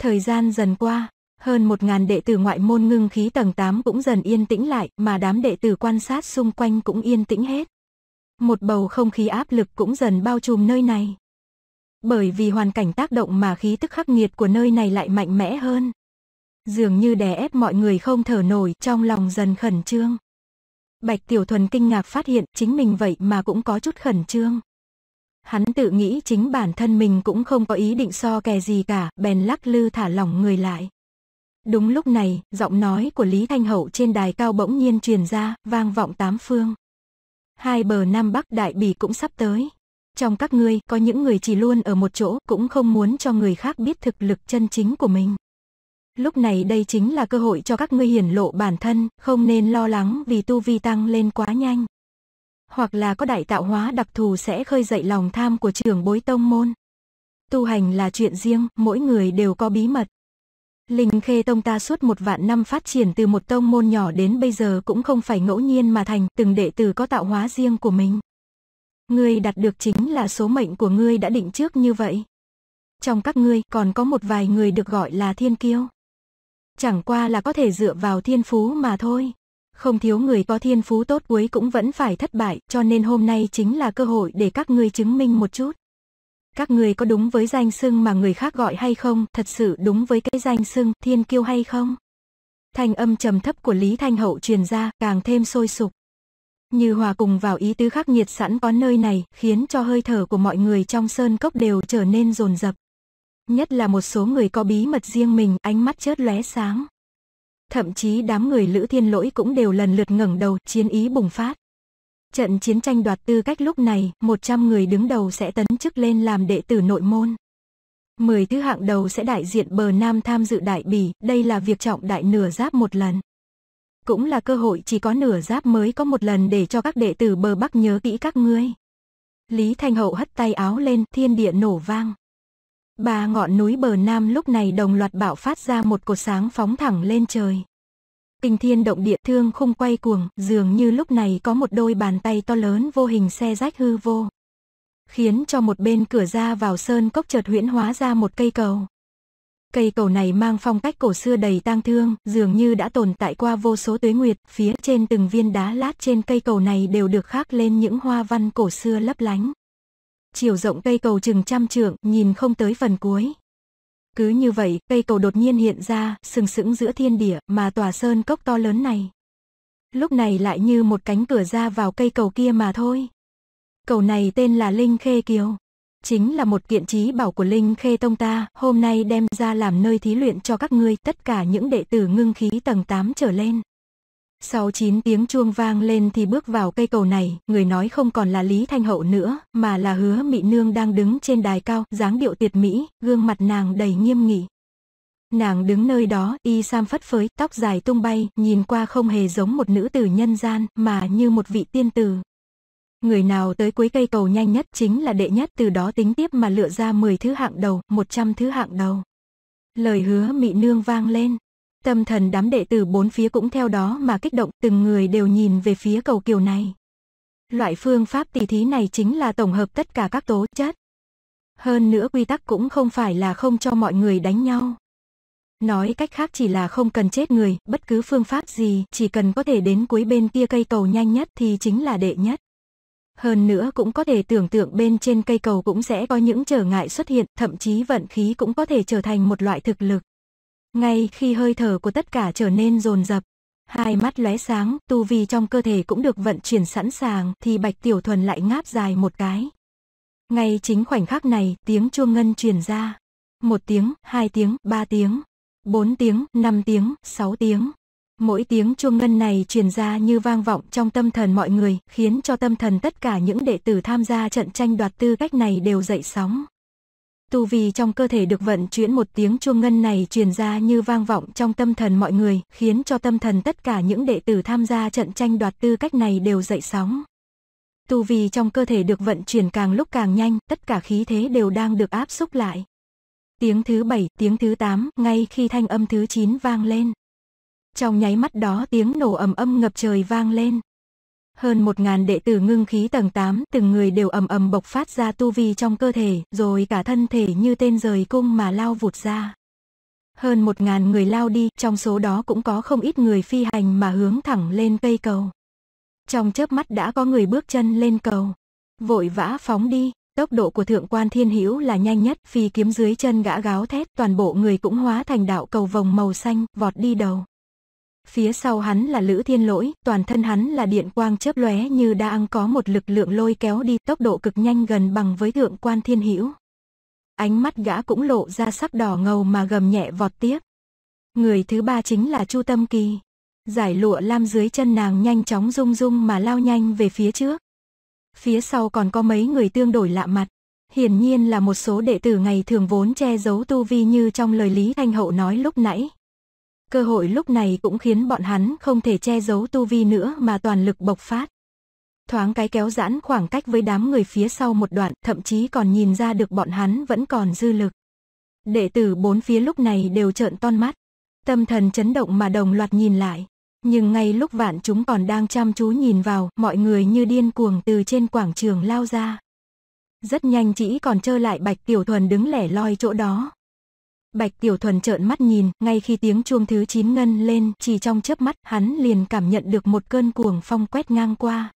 Thời gian dần qua, hơn một ngàn đệ tử ngoại môn ngưng khí tầng 8 cũng dần yên tĩnh lại, mà đám đệ tử quan sát xung quanh cũng yên tĩnh hết. Một bầu không khí áp lực cũng dần bao trùm nơi này. Bởi vì hoàn cảnh tác động mà khí tức khắc nghiệt của nơi này lại mạnh mẽ hơn. Dường như đè ép mọi người không thở nổi trong lòng dần khẩn trương. Bạch Tiểu Thuần kinh ngạc phát hiện chính mình vậy mà cũng có chút khẩn trương. Hắn tự nghĩ chính bản thân mình cũng không có ý định so kè gì cả, bèn lắc lư thả lỏng người lại. Đúng lúc này, giọng nói của Lý Thanh Hậu trên đài cao bỗng nhiên truyền ra, vang vọng tám phương. Hai bờ Nam Bắc Đại Bỉ cũng sắp tới. Trong các ngươi, có những người chỉ luôn ở một chỗ, cũng không muốn cho người khác biết thực lực chân chính của mình. Lúc này đây chính là cơ hội cho các ngươi hiển lộ bản thân, không nên lo lắng vì tu vi tăng lên quá nhanh. Hoặc là có đại tạo hóa đặc thù sẽ khơi dậy lòng tham của trưởng bối tông môn. Tu hành là chuyện riêng, mỗi người đều có bí mật. Linh Khê Tông ta suốt một vạn năm phát triển từ một tông môn nhỏ đến bây giờ cũng không phải ngẫu nhiên mà thành, từng đệ tử có tạo hóa riêng của mình. Ngươi đạt được chính là số mệnh của ngươi đã định trước như vậy. Trong các ngươi còn có một vài người được gọi là thiên kiêu chẳng qua là có thể dựa vào thiên phú mà thôi. Không thiếu người có thiên phú tốt cuối cũng vẫn phải thất bại, cho nên hôm nay chính là cơ hội để các ngươi chứng minh một chút. Các ngươi có đúng với danh xưng mà người khác gọi hay không, thật sự đúng với cái danh xưng thiên kiêu hay không? Thanh âm trầm thấp của Lý Thanh Hậu truyền ra, càng thêm sôi sục. Như hòa cùng vào ý tứ khắc nghiệt sẵn có nơi này, khiến cho hơi thở của mọi người trong sơn cốc đều trở nên rồn rập. Nhất là một số người có bí mật riêng mình, ánh mắt chớt lóe sáng. Thậm chí đám người Lữ Thiên Lỗi cũng đều lần lượt ngẩng đầu, chiến ý bùng phát. Trận chiến tranh đoạt tư cách lúc này, 100 người đứng đầu sẽ tấn chức lên làm đệ tử nội môn. 10 thứ hạng đầu sẽ đại diện bờ Nam tham dự đại bỉ, đây là việc trọng đại nửa giáp một lần. Cũng là cơ hội chỉ có nửa giáp mới có một lần để cho các đệ tử bờ Bắc nhớ kỹ các ngươi. Lý Thanh Hậu hất tay áo lên, thiên địa nổ vang. Ba ngọn núi bờ nam lúc này đồng loạt bạo phát ra một cột sáng phóng thẳng lên trời. Kinh thiên động địa thương không quay cuồng, dường như lúc này có một đôi bàn tay to lớn vô hình xe rách hư vô. Khiến cho một bên cửa ra vào sơn cốc chợt huyễn hóa ra một cây cầu. Cây cầu này mang phong cách cổ xưa đầy tang thương, dường như đã tồn tại qua vô số tuế nguyệt, phía trên từng viên đá lát trên cây cầu này đều được khắc lên những hoa văn cổ xưa lấp lánh chiều rộng cây cầu chừng trăm trượng, nhìn không tới phần cuối. Cứ như vậy, cây cầu đột nhiên hiện ra, sừng sững giữa thiên địa, mà tòa sơn cốc to lớn này. Lúc này lại như một cánh cửa ra vào cây cầu kia mà thôi. Cầu này tên là Linh Khê Kiều. Chính là một kiện trí bảo của Linh Khê Tông ta, hôm nay đem ra làm nơi thí luyện cho các ngươi tất cả những đệ tử ngưng khí tầng 8 trở lên. Sau 9 tiếng chuông vang lên thì bước vào cây cầu này, người nói không còn là Lý Thanh Hậu nữa, mà là hứa mị nương đang đứng trên đài cao, dáng điệu tuyệt mỹ, gương mặt nàng đầy nghiêm nghị. Nàng đứng nơi đó, y sam phất phới, tóc dài tung bay, nhìn qua không hề giống một nữ tử nhân gian, mà như một vị tiên tử. Người nào tới cuối cây cầu nhanh nhất chính là đệ nhất, từ đó tính tiếp mà lựa ra 10 thứ hạng đầu, 100 thứ hạng đầu. Lời hứa mị nương vang lên, Tâm thần đám đệ tử bốn phía cũng theo đó mà kích động, từng người đều nhìn về phía cầu kiều này. Loại phương pháp tỷ thí này chính là tổng hợp tất cả các tố chất. Hơn nữa quy tắc cũng không phải là không cho mọi người đánh nhau. Nói cách khác chỉ là không cần chết người, bất cứ phương pháp gì, chỉ cần có thể đến cuối bên kia cây cầu nhanh nhất thì chính là đệ nhất. Hơn nữa cũng có thể tưởng tượng bên trên cây cầu cũng sẽ có những trở ngại xuất hiện, thậm chí vận khí cũng có thể trở thành một loại thực lực. Ngay khi hơi thở của tất cả trở nên dồn dập, hai mắt lóe sáng, tu vi trong cơ thể cũng được vận chuyển sẵn sàng, thì Bạch Tiểu Thuần lại ngáp dài một cái. Ngay chính khoảnh khắc này, tiếng chuông ngân truyền ra. Một tiếng, hai tiếng, ba tiếng, bốn tiếng, năm tiếng, sáu tiếng. Mỗi tiếng chuông ngân này truyền ra như vang vọng trong tâm thần mọi người, khiến cho tâm thần tất cả những đệ tử tham gia trận tranh đoạt tư cách này đều dậy sóng tu vi trong cơ thể được vận chuyển một tiếng chuông ngân này truyền ra như vang vọng trong tâm thần mọi người, khiến cho tâm thần tất cả những đệ tử tham gia trận tranh đoạt tư cách này đều dậy sóng. Tu vi trong cơ thể được vận chuyển càng lúc càng nhanh, tất cả khí thế đều đang được áp xúc lại. Tiếng thứ bảy, tiếng thứ tám, ngay khi thanh âm thứ chín vang lên. Trong nháy mắt đó tiếng nổ ầm âm ngập trời vang lên hơn một ngàn đệ tử ngưng khí tầng 8, từng người đều ầm ầm bộc phát ra tu vi trong cơ thể, rồi cả thân thể như tên rời cung mà lao vụt ra. Hơn một ngàn người lao đi, trong số đó cũng có không ít người phi hành mà hướng thẳng lên cây cầu. Trong chớp mắt đã có người bước chân lên cầu, vội vã phóng đi, tốc độ của thượng quan thiên hữu là nhanh nhất, phi kiếm dưới chân gã gáo thét, toàn bộ người cũng hóa thành đạo cầu vòng màu xanh, vọt đi đầu. Phía sau hắn là Lữ Thiên Lỗi, toàn thân hắn là điện quang chớp lóe như đang có một lực lượng lôi kéo đi tốc độ cực nhanh gần bằng với thượng quan thiên hữu Ánh mắt gã cũng lộ ra sắc đỏ ngầu mà gầm nhẹ vọt tiếp. Người thứ ba chính là Chu Tâm Kỳ. Giải lụa lam dưới chân nàng nhanh chóng rung rung mà lao nhanh về phía trước. Phía sau còn có mấy người tương đổi lạ mặt. Hiển nhiên là một số đệ tử ngày thường vốn che giấu tu vi như trong lời Lý Thanh Hậu nói lúc nãy. Cơ hội lúc này cũng khiến bọn hắn không thể che giấu tu vi nữa mà toàn lực bộc phát. Thoáng cái kéo giãn khoảng cách với đám người phía sau một đoạn, thậm chí còn nhìn ra được bọn hắn vẫn còn dư lực. Đệ tử bốn phía lúc này đều trợn ton mắt. Tâm thần chấn động mà đồng loạt nhìn lại. Nhưng ngay lúc vạn chúng còn đang chăm chú nhìn vào, mọi người như điên cuồng từ trên quảng trường lao ra. Rất nhanh chỉ còn trơ lại Bạch Tiểu Thuần đứng lẻ loi chỗ đó, Bạch Tiểu Thuần trợn mắt nhìn, ngay khi tiếng chuông thứ 9 ngân lên, chỉ trong chớp mắt, hắn liền cảm nhận được một cơn cuồng phong quét ngang qua.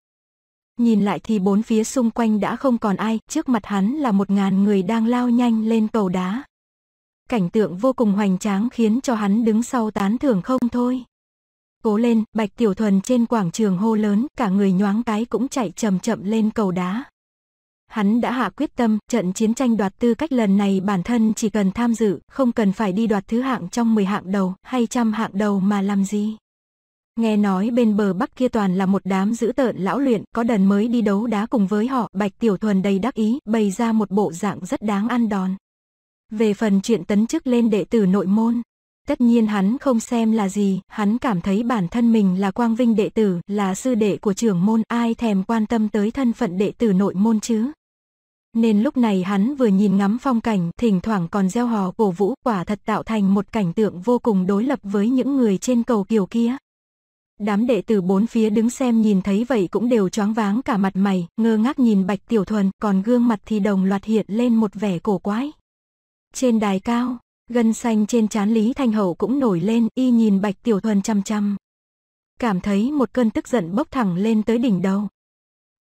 Nhìn lại thì bốn phía xung quanh đã không còn ai, trước mặt hắn là một ngàn người đang lao nhanh lên cầu đá. Cảnh tượng vô cùng hoành tráng khiến cho hắn đứng sau tán thưởng không thôi. Cố lên, Bạch Tiểu Thuần trên quảng trường hô lớn, cả người nhoáng cái cũng chạy chậm chậm lên cầu đá. Hắn đã hạ quyết tâm, trận chiến tranh đoạt tư cách lần này bản thân chỉ cần tham dự, không cần phải đi đoạt thứ hạng trong 10 hạng đầu hay trăm hạng đầu mà làm gì. Nghe nói bên bờ bắc kia toàn là một đám giữ tợn lão luyện, có đần mới đi đấu đá cùng với họ, Bạch Tiểu Thuần đầy đắc ý, bày ra một bộ dạng rất đáng ăn đòn. Về phần chuyện tấn chức lên đệ tử nội môn, tất nhiên hắn không xem là gì, hắn cảm thấy bản thân mình là quang vinh đệ tử, là sư đệ của trưởng môn, ai thèm quan tâm tới thân phận đệ tử nội môn chứ nên lúc này hắn vừa nhìn ngắm phong cảnh, thỉnh thoảng còn gieo hò cổ vũ, quả thật tạo thành một cảnh tượng vô cùng đối lập với những người trên cầu kiều kia. Đám đệ tử bốn phía đứng xem nhìn thấy vậy cũng đều choáng váng cả mặt mày, ngơ ngác nhìn Bạch Tiểu Thuần, còn gương mặt thì đồng loạt hiện lên một vẻ cổ quái. Trên đài cao, gân xanh trên trán Lý Thanh Hậu cũng nổi lên, y nhìn Bạch Tiểu Thuần chăm chăm. Cảm thấy một cơn tức giận bốc thẳng lên tới đỉnh đầu.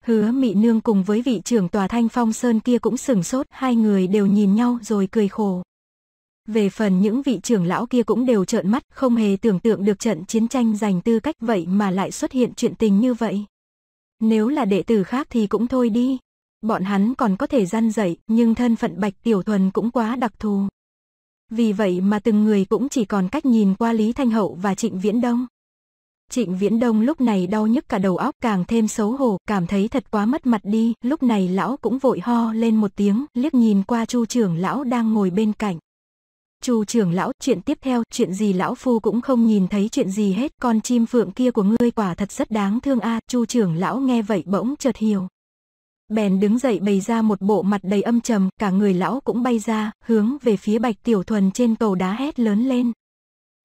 Hứa Mị Nương cùng với vị trưởng tòa Thanh Phong Sơn kia cũng sừng sốt, hai người đều nhìn nhau rồi cười khổ. Về phần những vị trưởng lão kia cũng đều trợn mắt, không hề tưởng tượng được trận chiến tranh giành tư cách vậy mà lại xuất hiện chuyện tình như vậy. Nếu là đệ tử khác thì cũng thôi đi. Bọn hắn còn có thể gian dậy, nhưng thân phận Bạch Tiểu Thuần cũng quá đặc thù. Vì vậy mà từng người cũng chỉ còn cách nhìn qua Lý Thanh Hậu và Trịnh Viễn Đông. Trịnh Viễn Đông lúc này đau nhức cả đầu óc càng thêm xấu hổ, cảm thấy thật quá mất mặt đi, lúc này lão cũng vội ho lên một tiếng, liếc nhìn qua chu trưởng lão đang ngồi bên cạnh. Chu trưởng lão, chuyện tiếp theo, chuyện gì lão phu cũng không nhìn thấy chuyện gì hết, con chim phượng kia của ngươi quả thật rất đáng thương a. À. Chu trưởng lão nghe vậy bỗng chợt hiểu. Bèn đứng dậy bày ra một bộ mặt đầy âm trầm, cả người lão cũng bay ra, hướng về phía Bạch Tiểu Thuần trên cầu đá hét lớn lên.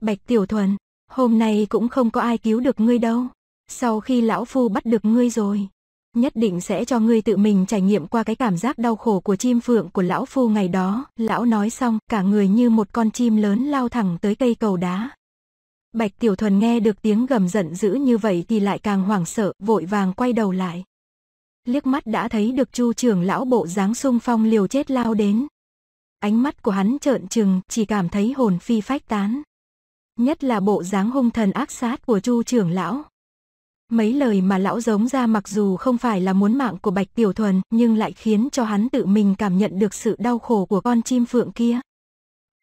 Bạch Tiểu Thuần, Hôm nay cũng không có ai cứu được ngươi đâu. Sau khi lão phu bắt được ngươi rồi, nhất định sẽ cho ngươi tự mình trải nghiệm qua cái cảm giác đau khổ của chim phượng của lão phu ngày đó. Lão nói xong, cả người như một con chim lớn lao thẳng tới cây cầu đá. Bạch Tiểu Thuần nghe được tiếng gầm giận dữ như vậy thì lại càng hoảng sợ, vội vàng quay đầu lại. Liếc mắt đã thấy được Chu trưởng lão bộ dáng sung phong liều chết lao đến. Ánh mắt của hắn trợn trừng, chỉ cảm thấy hồn phi phách tán nhất là bộ dáng hung thần ác sát của Chu trưởng lão. Mấy lời mà lão giống ra mặc dù không phải là muốn mạng của Bạch Tiểu Thuần, nhưng lại khiến cho hắn tự mình cảm nhận được sự đau khổ của con chim phượng kia.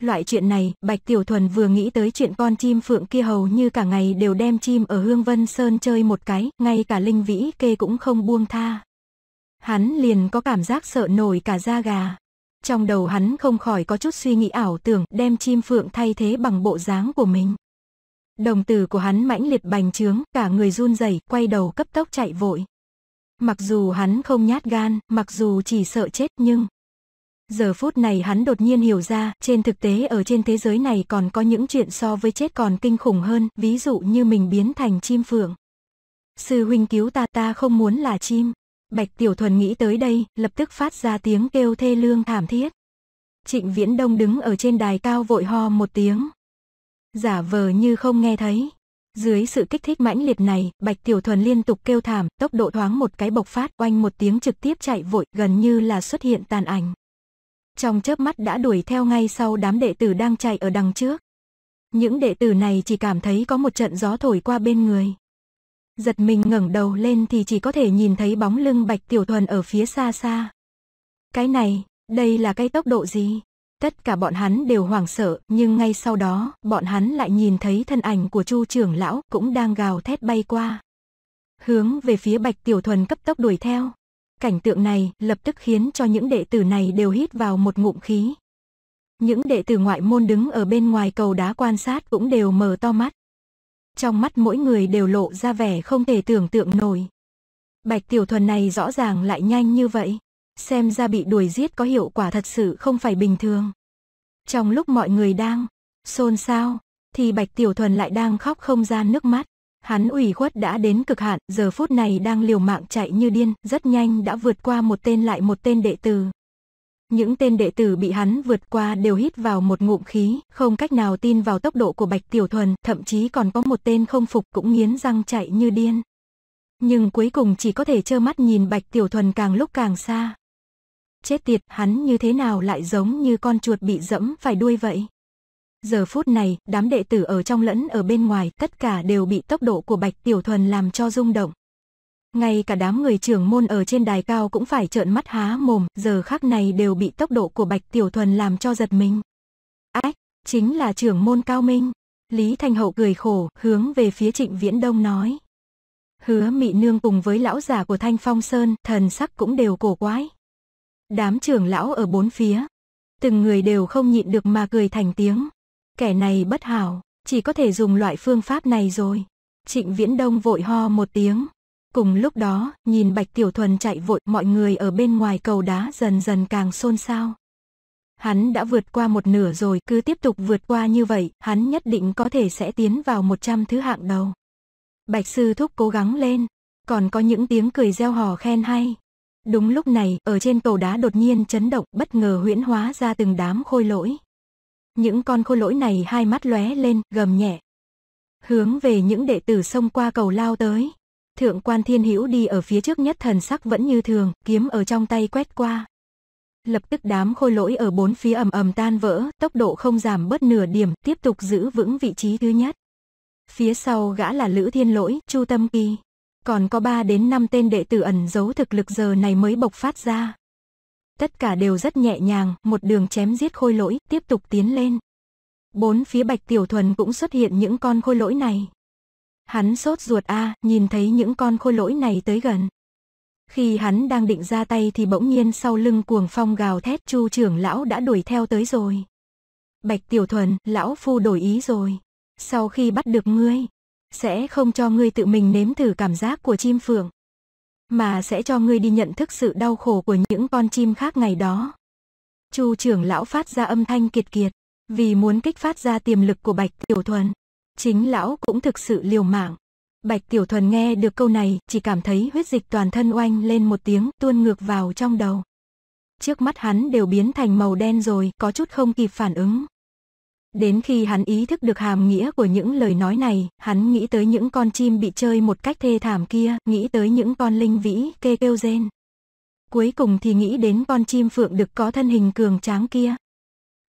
Loại chuyện này, Bạch Tiểu Thuần vừa nghĩ tới chuyện con chim phượng kia hầu như cả ngày đều đem chim ở Hương Vân Sơn chơi một cái, ngay cả Linh Vĩ kê cũng không buông tha. Hắn liền có cảm giác sợ nổi cả da gà. Trong đầu hắn không khỏi có chút suy nghĩ ảo tưởng đem chim phượng thay thế bằng bộ dáng của mình. Đồng tử của hắn mãnh liệt bành trướng, cả người run rẩy, quay đầu cấp tốc chạy vội. Mặc dù hắn không nhát gan, mặc dù chỉ sợ chết nhưng... Giờ phút này hắn đột nhiên hiểu ra, trên thực tế ở trên thế giới này còn có những chuyện so với chết còn kinh khủng hơn, ví dụ như mình biến thành chim phượng. Sư huynh cứu ta ta không muốn là chim. Bạch Tiểu Thuần nghĩ tới đây, lập tức phát ra tiếng kêu thê lương thảm thiết. Trịnh Viễn Đông đứng ở trên đài cao vội ho một tiếng. Giả vờ như không nghe thấy. Dưới sự kích thích mãnh liệt này, Bạch Tiểu Thuần liên tục kêu thảm, tốc độ thoáng một cái bộc phát, oanh một tiếng trực tiếp chạy vội, gần như là xuất hiện tàn ảnh. Trong chớp mắt đã đuổi theo ngay sau đám đệ tử đang chạy ở đằng trước. Những đệ tử này chỉ cảm thấy có một trận gió thổi qua bên người giật mình ngẩng đầu lên thì chỉ có thể nhìn thấy bóng lưng Bạch Tiểu Thuần ở phía xa xa. Cái này, đây là cái tốc độ gì? Tất cả bọn hắn đều hoảng sợ, nhưng ngay sau đó, bọn hắn lại nhìn thấy thân ảnh của Chu trưởng lão cũng đang gào thét bay qua. Hướng về phía Bạch Tiểu Thuần cấp tốc đuổi theo. Cảnh tượng này lập tức khiến cho những đệ tử này đều hít vào một ngụm khí. Những đệ tử ngoại môn đứng ở bên ngoài cầu đá quan sát cũng đều mở to mắt trong mắt mỗi người đều lộ ra vẻ không thể tưởng tượng nổi. Bạch Tiểu Thuần này rõ ràng lại nhanh như vậy, xem ra bị đuổi giết có hiệu quả thật sự không phải bình thường. Trong lúc mọi người đang xôn xao, thì Bạch Tiểu Thuần lại đang khóc không ra nước mắt. Hắn ủy khuất đã đến cực hạn, giờ phút này đang liều mạng chạy như điên, rất nhanh đã vượt qua một tên lại một tên đệ tử. Những tên đệ tử bị hắn vượt qua đều hít vào một ngụm khí, không cách nào tin vào tốc độ của Bạch Tiểu Thuần, thậm chí còn có một tên không phục cũng nghiến răng chạy như điên. Nhưng cuối cùng chỉ có thể trơ mắt nhìn Bạch Tiểu Thuần càng lúc càng xa. Chết tiệt, hắn như thế nào lại giống như con chuột bị dẫm phải đuôi vậy? Giờ phút này, đám đệ tử ở trong lẫn ở bên ngoài, tất cả đều bị tốc độ của Bạch Tiểu Thuần làm cho rung động ngay cả đám người trưởng môn ở trên đài cao cũng phải trợn mắt há mồm, giờ khắc này đều bị tốc độ của Bạch Tiểu Thuần làm cho giật mình. Ách, chính là trưởng môn cao minh. Lý Thanh Hậu cười khổ, hướng về phía trịnh viễn đông nói. Hứa mị nương cùng với lão già của Thanh Phong Sơn, thần sắc cũng đều cổ quái. Đám trưởng lão ở bốn phía. Từng người đều không nhịn được mà cười thành tiếng. Kẻ này bất hảo, chỉ có thể dùng loại phương pháp này rồi. Trịnh Viễn Đông vội ho một tiếng, Cùng lúc đó, nhìn Bạch Tiểu Thuần chạy vội, mọi người ở bên ngoài cầu đá dần dần càng xôn xao. Hắn đã vượt qua một nửa rồi, cứ tiếp tục vượt qua như vậy, hắn nhất định có thể sẽ tiến vào 100 thứ hạng đầu. Bạch Sư Thúc cố gắng lên, còn có những tiếng cười reo hò khen hay. Đúng lúc này, ở trên cầu đá đột nhiên chấn động, bất ngờ huyễn hóa ra từng đám khôi lỗi. Những con khôi lỗi này hai mắt lóe lên, gầm nhẹ. Hướng về những đệ tử xông qua cầu lao tới. Thượng quan thiên hữu đi ở phía trước nhất thần sắc vẫn như thường, kiếm ở trong tay quét qua. Lập tức đám khôi lỗi ở bốn phía ầm ầm tan vỡ, tốc độ không giảm bớt nửa điểm, tiếp tục giữ vững vị trí thứ nhất. Phía sau gã là Lữ Thiên Lỗi, Chu Tâm Kỳ. Còn có ba đến năm tên đệ tử ẩn giấu thực lực giờ này mới bộc phát ra. Tất cả đều rất nhẹ nhàng, một đường chém giết khôi lỗi, tiếp tục tiến lên. Bốn phía Bạch Tiểu Thuần cũng xuất hiện những con khôi lỗi này. Hắn sốt ruột a, à, nhìn thấy những con khôi lỗi này tới gần. Khi hắn đang định ra tay thì bỗng nhiên sau lưng cuồng phong gào thét chu trưởng lão đã đuổi theo tới rồi. Bạch Tiểu Thuần, lão phu đổi ý rồi. Sau khi bắt được ngươi, sẽ không cho ngươi tự mình nếm thử cảm giác của chim phượng, mà sẽ cho ngươi đi nhận thức sự đau khổ của những con chim khác ngày đó. Chu trưởng lão phát ra âm thanh kiệt kiệt, vì muốn kích phát ra tiềm lực của Bạch Tiểu Thuần. Chính lão cũng thực sự liều mạng. Bạch Tiểu Thuần nghe được câu này, chỉ cảm thấy huyết dịch toàn thân oanh lên một tiếng, tuôn ngược vào trong đầu. Trước mắt hắn đều biến thành màu đen rồi, có chút không kịp phản ứng. Đến khi hắn ý thức được hàm nghĩa của những lời nói này, hắn nghĩ tới những con chim bị chơi một cách thê thảm kia, nghĩ tới những con linh vĩ kê kêu rên. Cuối cùng thì nghĩ đến con chim phượng được có thân hình cường tráng kia.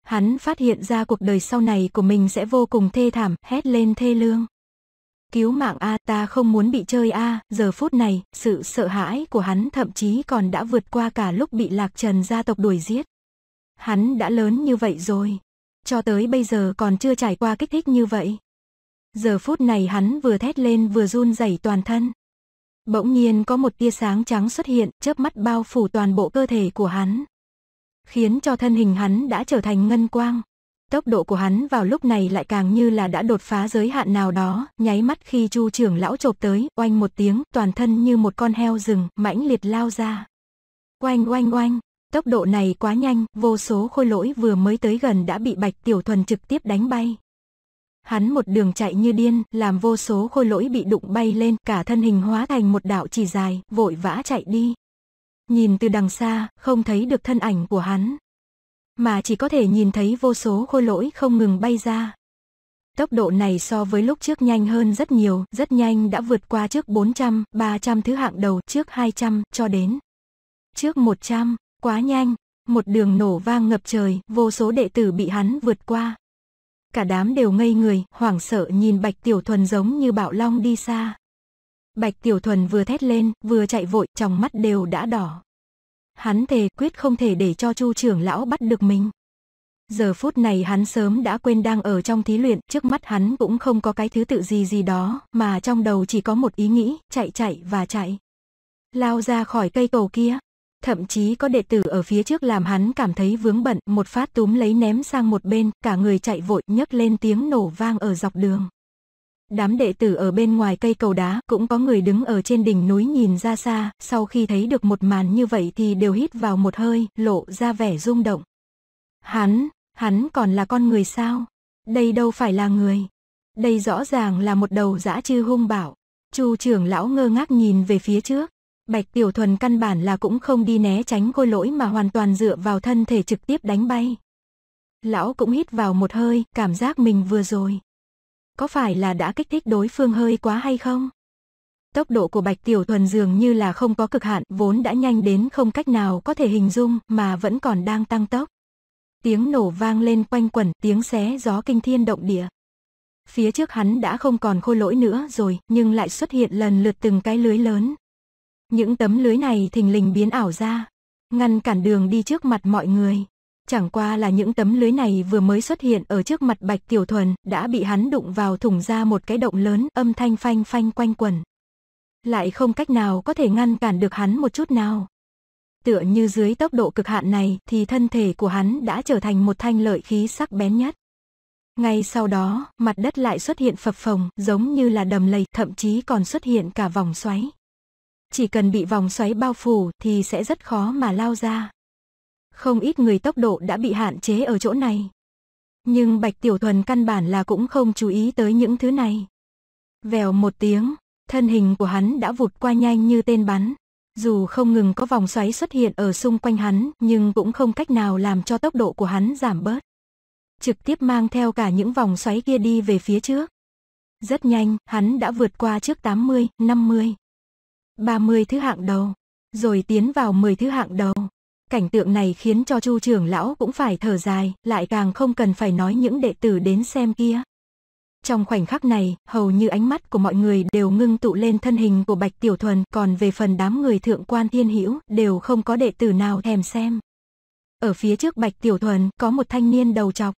Hắn phát hiện ra cuộc đời sau này của mình sẽ vô cùng thê thảm, hét lên thê lương. Cứu mạng A ta không muốn bị chơi A, giờ phút này, sự sợ hãi của hắn thậm chí còn đã vượt qua cả lúc bị lạc trần gia tộc đuổi giết. Hắn đã lớn như vậy rồi. Cho tới bây giờ còn chưa trải qua kích thích như vậy. Giờ phút này hắn vừa thét lên vừa run rẩy toàn thân. Bỗng nhiên có một tia sáng trắng xuất hiện, chớp mắt bao phủ toàn bộ cơ thể của hắn khiến cho thân hình hắn đã trở thành ngân quang. Tốc độ của hắn vào lúc này lại càng như là đã đột phá giới hạn nào đó, nháy mắt khi Chu trưởng lão chộp tới, oanh một tiếng, toàn thân như một con heo rừng, mãnh liệt lao ra. Oanh oanh oanh, tốc độ này quá nhanh, vô số khôi lỗi vừa mới tới gần đã bị Bạch Tiểu Thuần trực tiếp đánh bay. Hắn một đường chạy như điên, làm vô số khôi lỗi bị đụng bay lên, cả thân hình hóa thành một đạo chỉ dài, vội vã chạy đi. Nhìn từ đằng xa, không thấy được thân ảnh của hắn. Mà chỉ có thể nhìn thấy vô số khôi lỗi không ngừng bay ra. Tốc độ này so với lúc trước nhanh hơn rất nhiều, rất nhanh đã vượt qua trước 400, 300 thứ hạng đầu, trước 200, cho đến trước 100, quá nhanh, một đường nổ vang ngập trời, vô số đệ tử bị hắn vượt qua. Cả đám đều ngây người, hoảng sợ nhìn Bạch Tiểu Thuần giống như bạo long đi xa. Bạch Tiểu Thuần vừa thét lên, vừa chạy vội, trong mắt đều đã đỏ. Hắn thề quyết không thể để cho Chu trưởng lão bắt được mình. Giờ phút này hắn sớm đã quên đang ở trong thí luyện, trước mắt hắn cũng không có cái thứ tự gì gì đó, mà trong đầu chỉ có một ý nghĩ, chạy chạy và chạy. Lao ra khỏi cây cầu kia. Thậm chí có đệ tử ở phía trước làm hắn cảm thấy vướng bận, một phát túm lấy ném sang một bên, cả người chạy vội nhấc lên tiếng nổ vang ở dọc đường. Đám đệ tử ở bên ngoài cây cầu đá cũng có người đứng ở trên đỉnh núi nhìn ra xa, sau khi thấy được một màn như vậy thì đều hít vào một hơi, lộ ra vẻ rung động. Hắn, hắn còn là con người sao? Đây đâu phải là người. Đây rõ ràng là một đầu dã chư hung bảo. Chu trưởng lão ngơ ngác nhìn về phía trước. Bạch Tiểu Thuần căn bản là cũng không đi né tránh khôi lỗi mà hoàn toàn dựa vào thân thể trực tiếp đánh bay. Lão cũng hít vào một hơi, cảm giác mình vừa rồi, có phải là đã kích thích đối phương hơi quá hay không? Tốc độ của Bạch Tiểu Thuần dường như là không có cực hạn, vốn đã nhanh đến không cách nào có thể hình dung mà vẫn còn đang tăng tốc. Tiếng nổ vang lên quanh quẩn, tiếng xé gió kinh thiên động địa. Phía trước hắn đã không còn khôi lỗi nữa rồi, nhưng lại xuất hiện lần lượt từng cái lưới lớn. Những tấm lưới này thình lình biến ảo ra, ngăn cản đường đi trước mặt mọi người. Chẳng qua là những tấm lưới này vừa mới xuất hiện ở trước mặt Bạch Tiểu Thuần đã bị hắn đụng vào thủng ra một cái động lớn âm thanh phanh phanh quanh quẩn. Lại không cách nào có thể ngăn cản được hắn một chút nào. Tựa như dưới tốc độ cực hạn này thì thân thể của hắn đã trở thành một thanh lợi khí sắc bén nhất. Ngay sau đó, mặt đất lại xuất hiện phập phồng giống như là đầm lầy thậm chí còn xuất hiện cả vòng xoáy. Chỉ cần bị vòng xoáy bao phủ thì sẽ rất khó mà lao ra không ít người tốc độ đã bị hạn chế ở chỗ này. Nhưng Bạch Tiểu Thuần căn bản là cũng không chú ý tới những thứ này. Vèo một tiếng, thân hình của hắn đã vụt qua nhanh như tên bắn. Dù không ngừng có vòng xoáy xuất hiện ở xung quanh hắn, nhưng cũng không cách nào làm cho tốc độ của hắn giảm bớt. Trực tiếp mang theo cả những vòng xoáy kia đi về phía trước. Rất nhanh, hắn đã vượt qua trước 80, 50, 30 thứ hạng đầu, rồi tiến vào 10 thứ hạng đầu. Cảnh tượng này khiến cho chu trưởng lão cũng phải thở dài, lại càng không cần phải nói những đệ tử đến xem kia. Trong khoảnh khắc này, hầu như ánh mắt của mọi người đều ngưng tụ lên thân hình của Bạch Tiểu Thuần, còn về phần đám người thượng quan thiên hữu đều không có đệ tử nào thèm xem. Ở phía trước Bạch Tiểu Thuần có một thanh niên đầu trọc.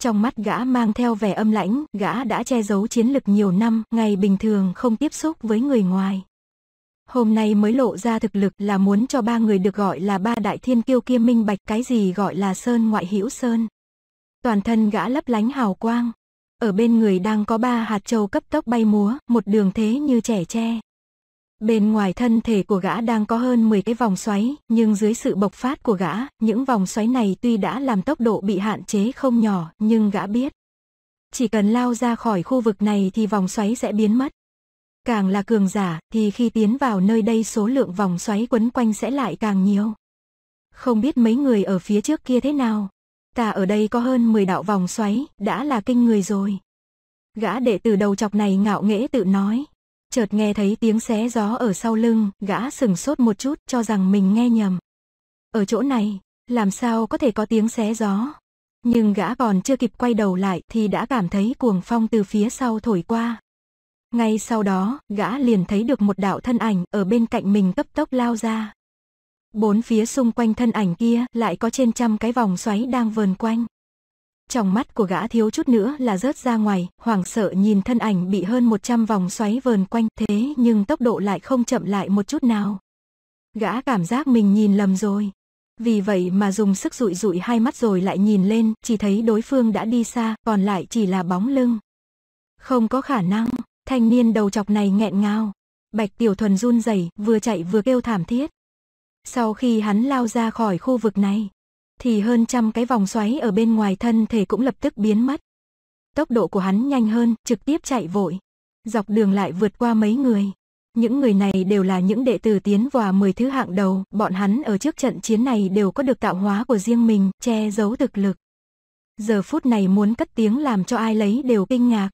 Trong mắt gã mang theo vẻ âm lãnh, gã đã che giấu chiến lực nhiều năm, ngày bình thường không tiếp xúc với người ngoài. Hôm nay mới lộ ra thực lực là muốn cho ba người được gọi là ba đại thiên kiêu kia minh bạch cái gì gọi là sơn ngoại hữu sơn. Toàn thân gã lấp lánh hào quang. Ở bên người đang có ba hạt châu cấp tốc bay múa, một đường thế như trẻ tre. Bên ngoài thân thể của gã đang có hơn 10 cái vòng xoáy, nhưng dưới sự bộc phát của gã, những vòng xoáy này tuy đã làm tốc độ bị hạn chế không nhỏ, nhưng gã biết. Chỉ cần lao ra khỏi khu vực này thì vòng xoáy sẽ biến mất. Càng là cường giả thì khi tiến vào nơi đây số lượng vòng xoáy quấn quanh sẽ lại càng nhiều. Không biết mấy người ở phía trước kia thế nào. Ta ở đây có hơn 10 đạo vòng xoáy, đã là kinh người rồi. Gã đệ tử đầu chọc này ngạo nghễ tự nói. Chợt nghe thấy tiếng xé gió ở sau lưng, gã sừng sốt một chút cho rằng mình nghe nhầm. Ở chỗ này, làm sao có thể có tiếng xé gió. Nhưng gã còn chưa kịp quay đầu lại thì đã cảm thấy cuồng phong từ phía sau thổi qua. Ngay sau đó, gã liền thấy được một đạo thân ảnh ở bên cạnh mình cấp tốc lao ra. Bốn phía xung quanh thân ảnh kia lại có trên trăm cái vòng xoáy đang vờn quanh. Trong mắt của gã thiếu chút nữa là rớt ra ngoài, hoảng sợ nhìn thân ảnh bị hơn 100 vòng xoáy vờn quanh thế nhưng tốc độ lại không chậm lại một chút nào. Gã cảm giác mình nhìn lầm rồi. Vì vậy mà dùng sức rụi rụi hai mắt rồi lại nhìn lên, chỉ thấy đối phương đã đi xa, còn lại chỉ là bóng lưng. Không có khả năng. Thanh niên đầu chọc này nghẹn ngào. Bạch Tiểu Thuần run rẩy, vừa chạy vừa kêu thảm thiết. Sau khi hắn lao ra khỏi khu vực này, thì hơn trăm cái vòng xoáy ở bên ngoài thân thể cũng lập tức biến mất. Tốc độ của hắn nhanh hơn, trực tiếp chạy vội. Dọc đường lại vượt qua mấy người. Những người này đều là những đệ tử tiến vào mười thứ hạng đầu, bọn hắn ở trước trận chiến này đều có được tạo hóa của riêng mình, che giấu thực lực. Giờ phút này muốn cất tiếng làm cho ai lấy đều kinh ngạc.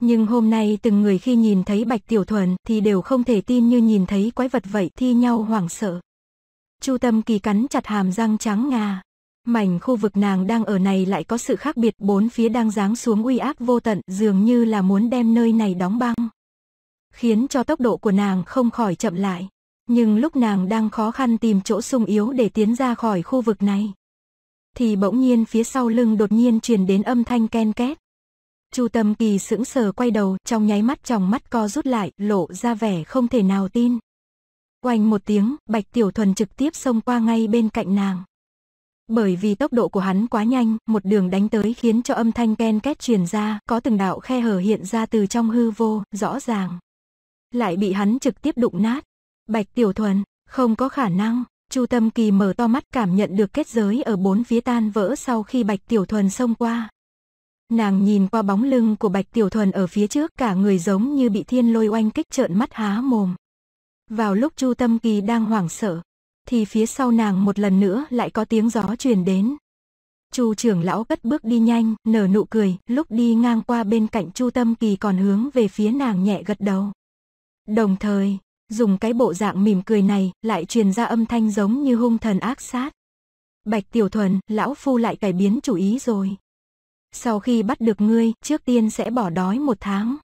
Nhưng hôm nay từng người khi nhìn thấy Bạch Tiểu Thuần thì đều không thể tin như nhìn thấy quái vật vậy thi nhau hoảng sợ. Chu Tâm Kỳ cắn chặt hàm răng trắng ngà. Mảnh khu vực nàng đang ở này lại có sự khác biệt bốn phía đang giáng xuống uy áp vô tận dường như là muốn đem nơi này đóng băng. Khiến cho tốc độ của nàng không khỏi chậm lại. Nhưng lúc nàng đang khó khăn tìm chỗ sung yếu để tiến ra khỏi khu vực này. Thì bỗng nhiên phía sau lưng đột nhiên truyền đến âm thanh ken két. Chu Tâm Kỳ sững sờ quay đầu, trong nháy mắt tròng mắt co rút lại, lộ ra vẻ không thể nào tin. Quanh một tiếng, Bạch Tiểu Thuần trực tiếp xông qua ngay bên cạnh nàng. Bởi vì tốc độ của hắn quá nhanh, một đường đánh tới khiến cho âm thanh ken két truyền ra, có từng đạo khe hở hiện ra từ trong hư vô, rõ ràng. Lại bị hắn trực tiếp đụng nát. Bạch Tiểu Thuần, không có khả năng, Chu Tâm Kỳ mở to mắt cảm nhận được kết giới ở bốn phía tan vỡ sau khi Bạch Tiểu Thuần xông qua. Nàng nhìn qua bóng lưng của Bạch Tiểu Thuần ở phía trước cả người giống như bị thiên lôi oanh kích trợn mắt há mồm. Vào lúc Chu Tâm Kỳ đang hoảng sợ, thì phía sau nàng một lần nữa lại có tiếng gió truyền đến. Chu trưởng lão cất bước đi nhanh, nở nụ cười, lúc đi ngang qua bên cạnh Chu Tâm Kỳ còn hướng về phía nàng nhẹ gật đầu. Đồng thời, dùng cái bộ dạng mỉm cười này lại truyền ra âm thanh giống như hung thần ác sát. Bạch Tiểu Thuần, lão phu lại cải biến chủ ý rồi. Sau khi bắt được ngươi, trước tiên sẽ bỏ đói một tháng.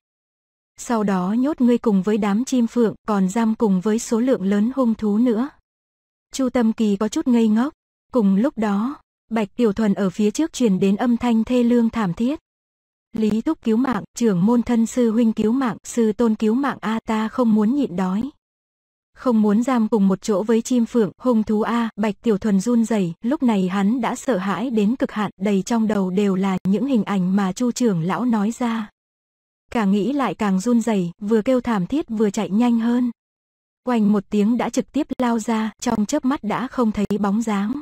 Sau đó nhốt ngươi cùng với đám chim phượng, còn giam cùng với số lượng lớn hung thú nữa. Chu Tâm Kỳ có chút ngây ngốc. Cùng lúc đó, Bạch Tiểu Thuần ở phía trước truyền đến âm thanh thê lương thảm thiết. Lý thúc cứu mạng, trưởng môn thân sư huynh cứu mạng, sư tôn cứu mạng a ta không muốn nhịn đói không muốn giam cùng một chỗ với chim phượng, hung thú a, Bạch Tiểu Thuần run rẩy, lúc này hắn đã sợ hãi đến cực hạn, đầy trong đầu đều là những hình ảnh mà Chu trưởng lão nói ra. Càng nghĩ lại càng run rẩy, vừa kêu thảm thiết vừa chạy nhanh hơn. Quanh một tiếng đã trực tiếp lao ra, trong chớp mắt đã không thấy bóng dáng.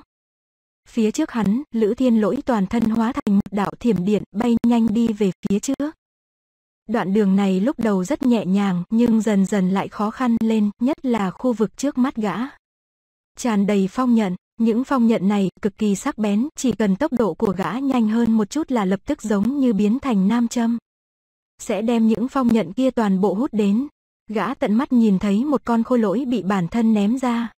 Phía trước hắn, Lữ Thiên Lỗi toàn thân hóa thành một đạo thiểm điện, bay nhanh đi về phía trước. Đoạn đường này lúc đầu rất nhẹ nhàng nhưng dần dần lại khó khăn lên, nhất là khu vực trước mắt gã. Tràn đầy phong nhận, những phong nhận này cực kỳ sắc bén, chỉ cần tốc độ của gã nhanh hơn một chút là lập tức giống như biến thành nam châm. Sẽ đem những phong nhận kia toàn bộ hút đến. Gã tận mắt nhìn thấy một con khôi lỗi bị bản thân ném ra.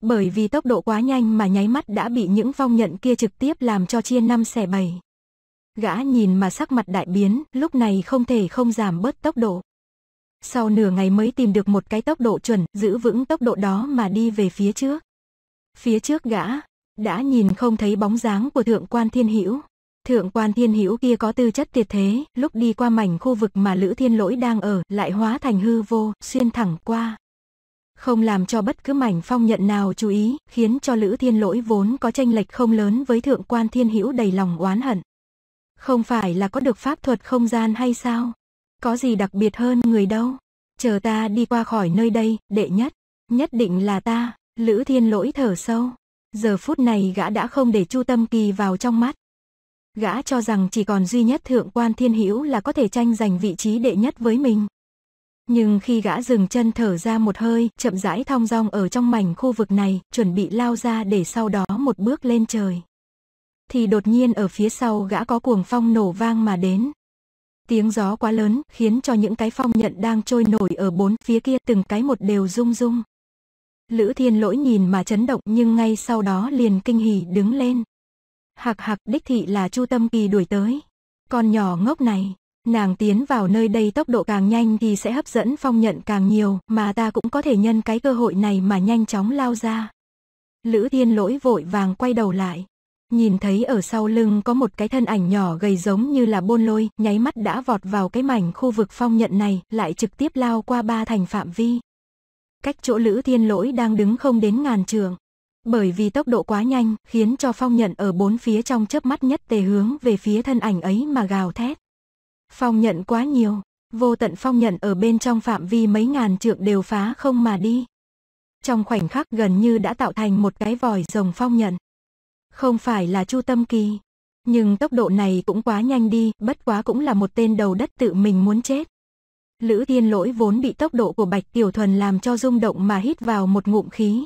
Bởi vì tốc độ quá nhanh mà nháy mắt đã bị những phong nhận kia trực tiếp làm cho chia năm xẻ bảy. Gã nhìn mà sắc mặt đại biến, lúc này không thể không giảm bớt tốc độ. Sau nửa ngày mới tìm được một cái tốc độ chuẩn, giữ vững tốc độ đó mà đi về phía trước. Phía trước gã, đã nhìn không thấy bóng dáng của thượng quan thiên hữu Thượng quan thiên hữu kia có tư chất tuyệt thế, lúc đi qua mảnh khu vực mà Lữ Thiên Lỗi đang ở, lại hóa thành hư vô, xuyên thẳng qua. Không làm cho bất cứ mảnh phong nhận nào chú ý, khiến cho Lữ Thiên Lỗi vốn có tranh lệch không lớn với thượng quan thiên hữu đầy lòng oán hận. Không phải là có được pháp thuật không gian hay sao? Có gì đặc biệt hơn người đâu? Chờ ta đi qua khỏi nơi đây, đệ nhất, nhất định là ta, Lữ Thiên Lỗi thở sâu. Giờ phút này gã đã không để Chu Tâm Kỳ vào trong mắt. Gã cho rằng chỉ còn duy nhất Thượng Quan Thiên Hữu là có thể tranh giành vị trí đệ nhất với mình. Nhưng khi gã dừng chân thở ra một hơi, chậm rãi thong dong ở trong mảnh khu vực này, chuẩn bị lao ra để sau đó một bước lên trời thì đột nhiên ở phía sau gã có cuồng phong nổ vang mà đến. Tiếng gió quá lớn khiến cho những cái phong nhận đang trôi nổi ở bốn phía kia từng cái một đều rung rung. Lữ thiên lỗi nhìn mà chấn động nhưng ngay sau đó liền kinh hỉ đứng lên. Hạc hạc đích thị là chu tâm kỳ đuổi tới. Con nhỏ ngốc này, nàng tiến vào nơi đây tốc độ càng nhanh thì sẽ hấp dẫn phong nhận càng nhiều mà ta cũng có thể nhân cái cơ hội này mà nhanh chóng lao ra. Lữ thiên lỗi vội vàng quay đầu lại nhìn thấy ở sau lưng có một cái thân ảnh nhỏ gầy giống như là bôn lôi, nháy mắt đã vọt vào cái mảnh khu vực phong nhận này, lại trực tiếp lao qua ba thành phạm vi. Cách chỗ Lữ Thiên Lỗi đang đứng không đến ngàn trường. Bởi vì tốc độ quá nhanh, khiến cho phong nhận ở bốn phía trong chớp mắt nhất tề hướng về phía thân ảnh ấy mà gào thét. Phong nhận quá nhiều, vô tận phong nhận ở bên trong phạm vi mấy ngàn trượng đều phá không mà đi. Trong khoảnh khắc gần như đã tạo thành một cái vòi rồng phong nhận. Không phải là Chu Tâm Kỳ. Nhưng tốc độ này cũng quá nhanh đi, bất quá cũng là một tên đầu đất tự mình muốn chết. Lữ Thiên Lỗi vốn bị tốc độ của Bạch Tiểu Thuần làm cho rung động mà hít vào một ngụm khí.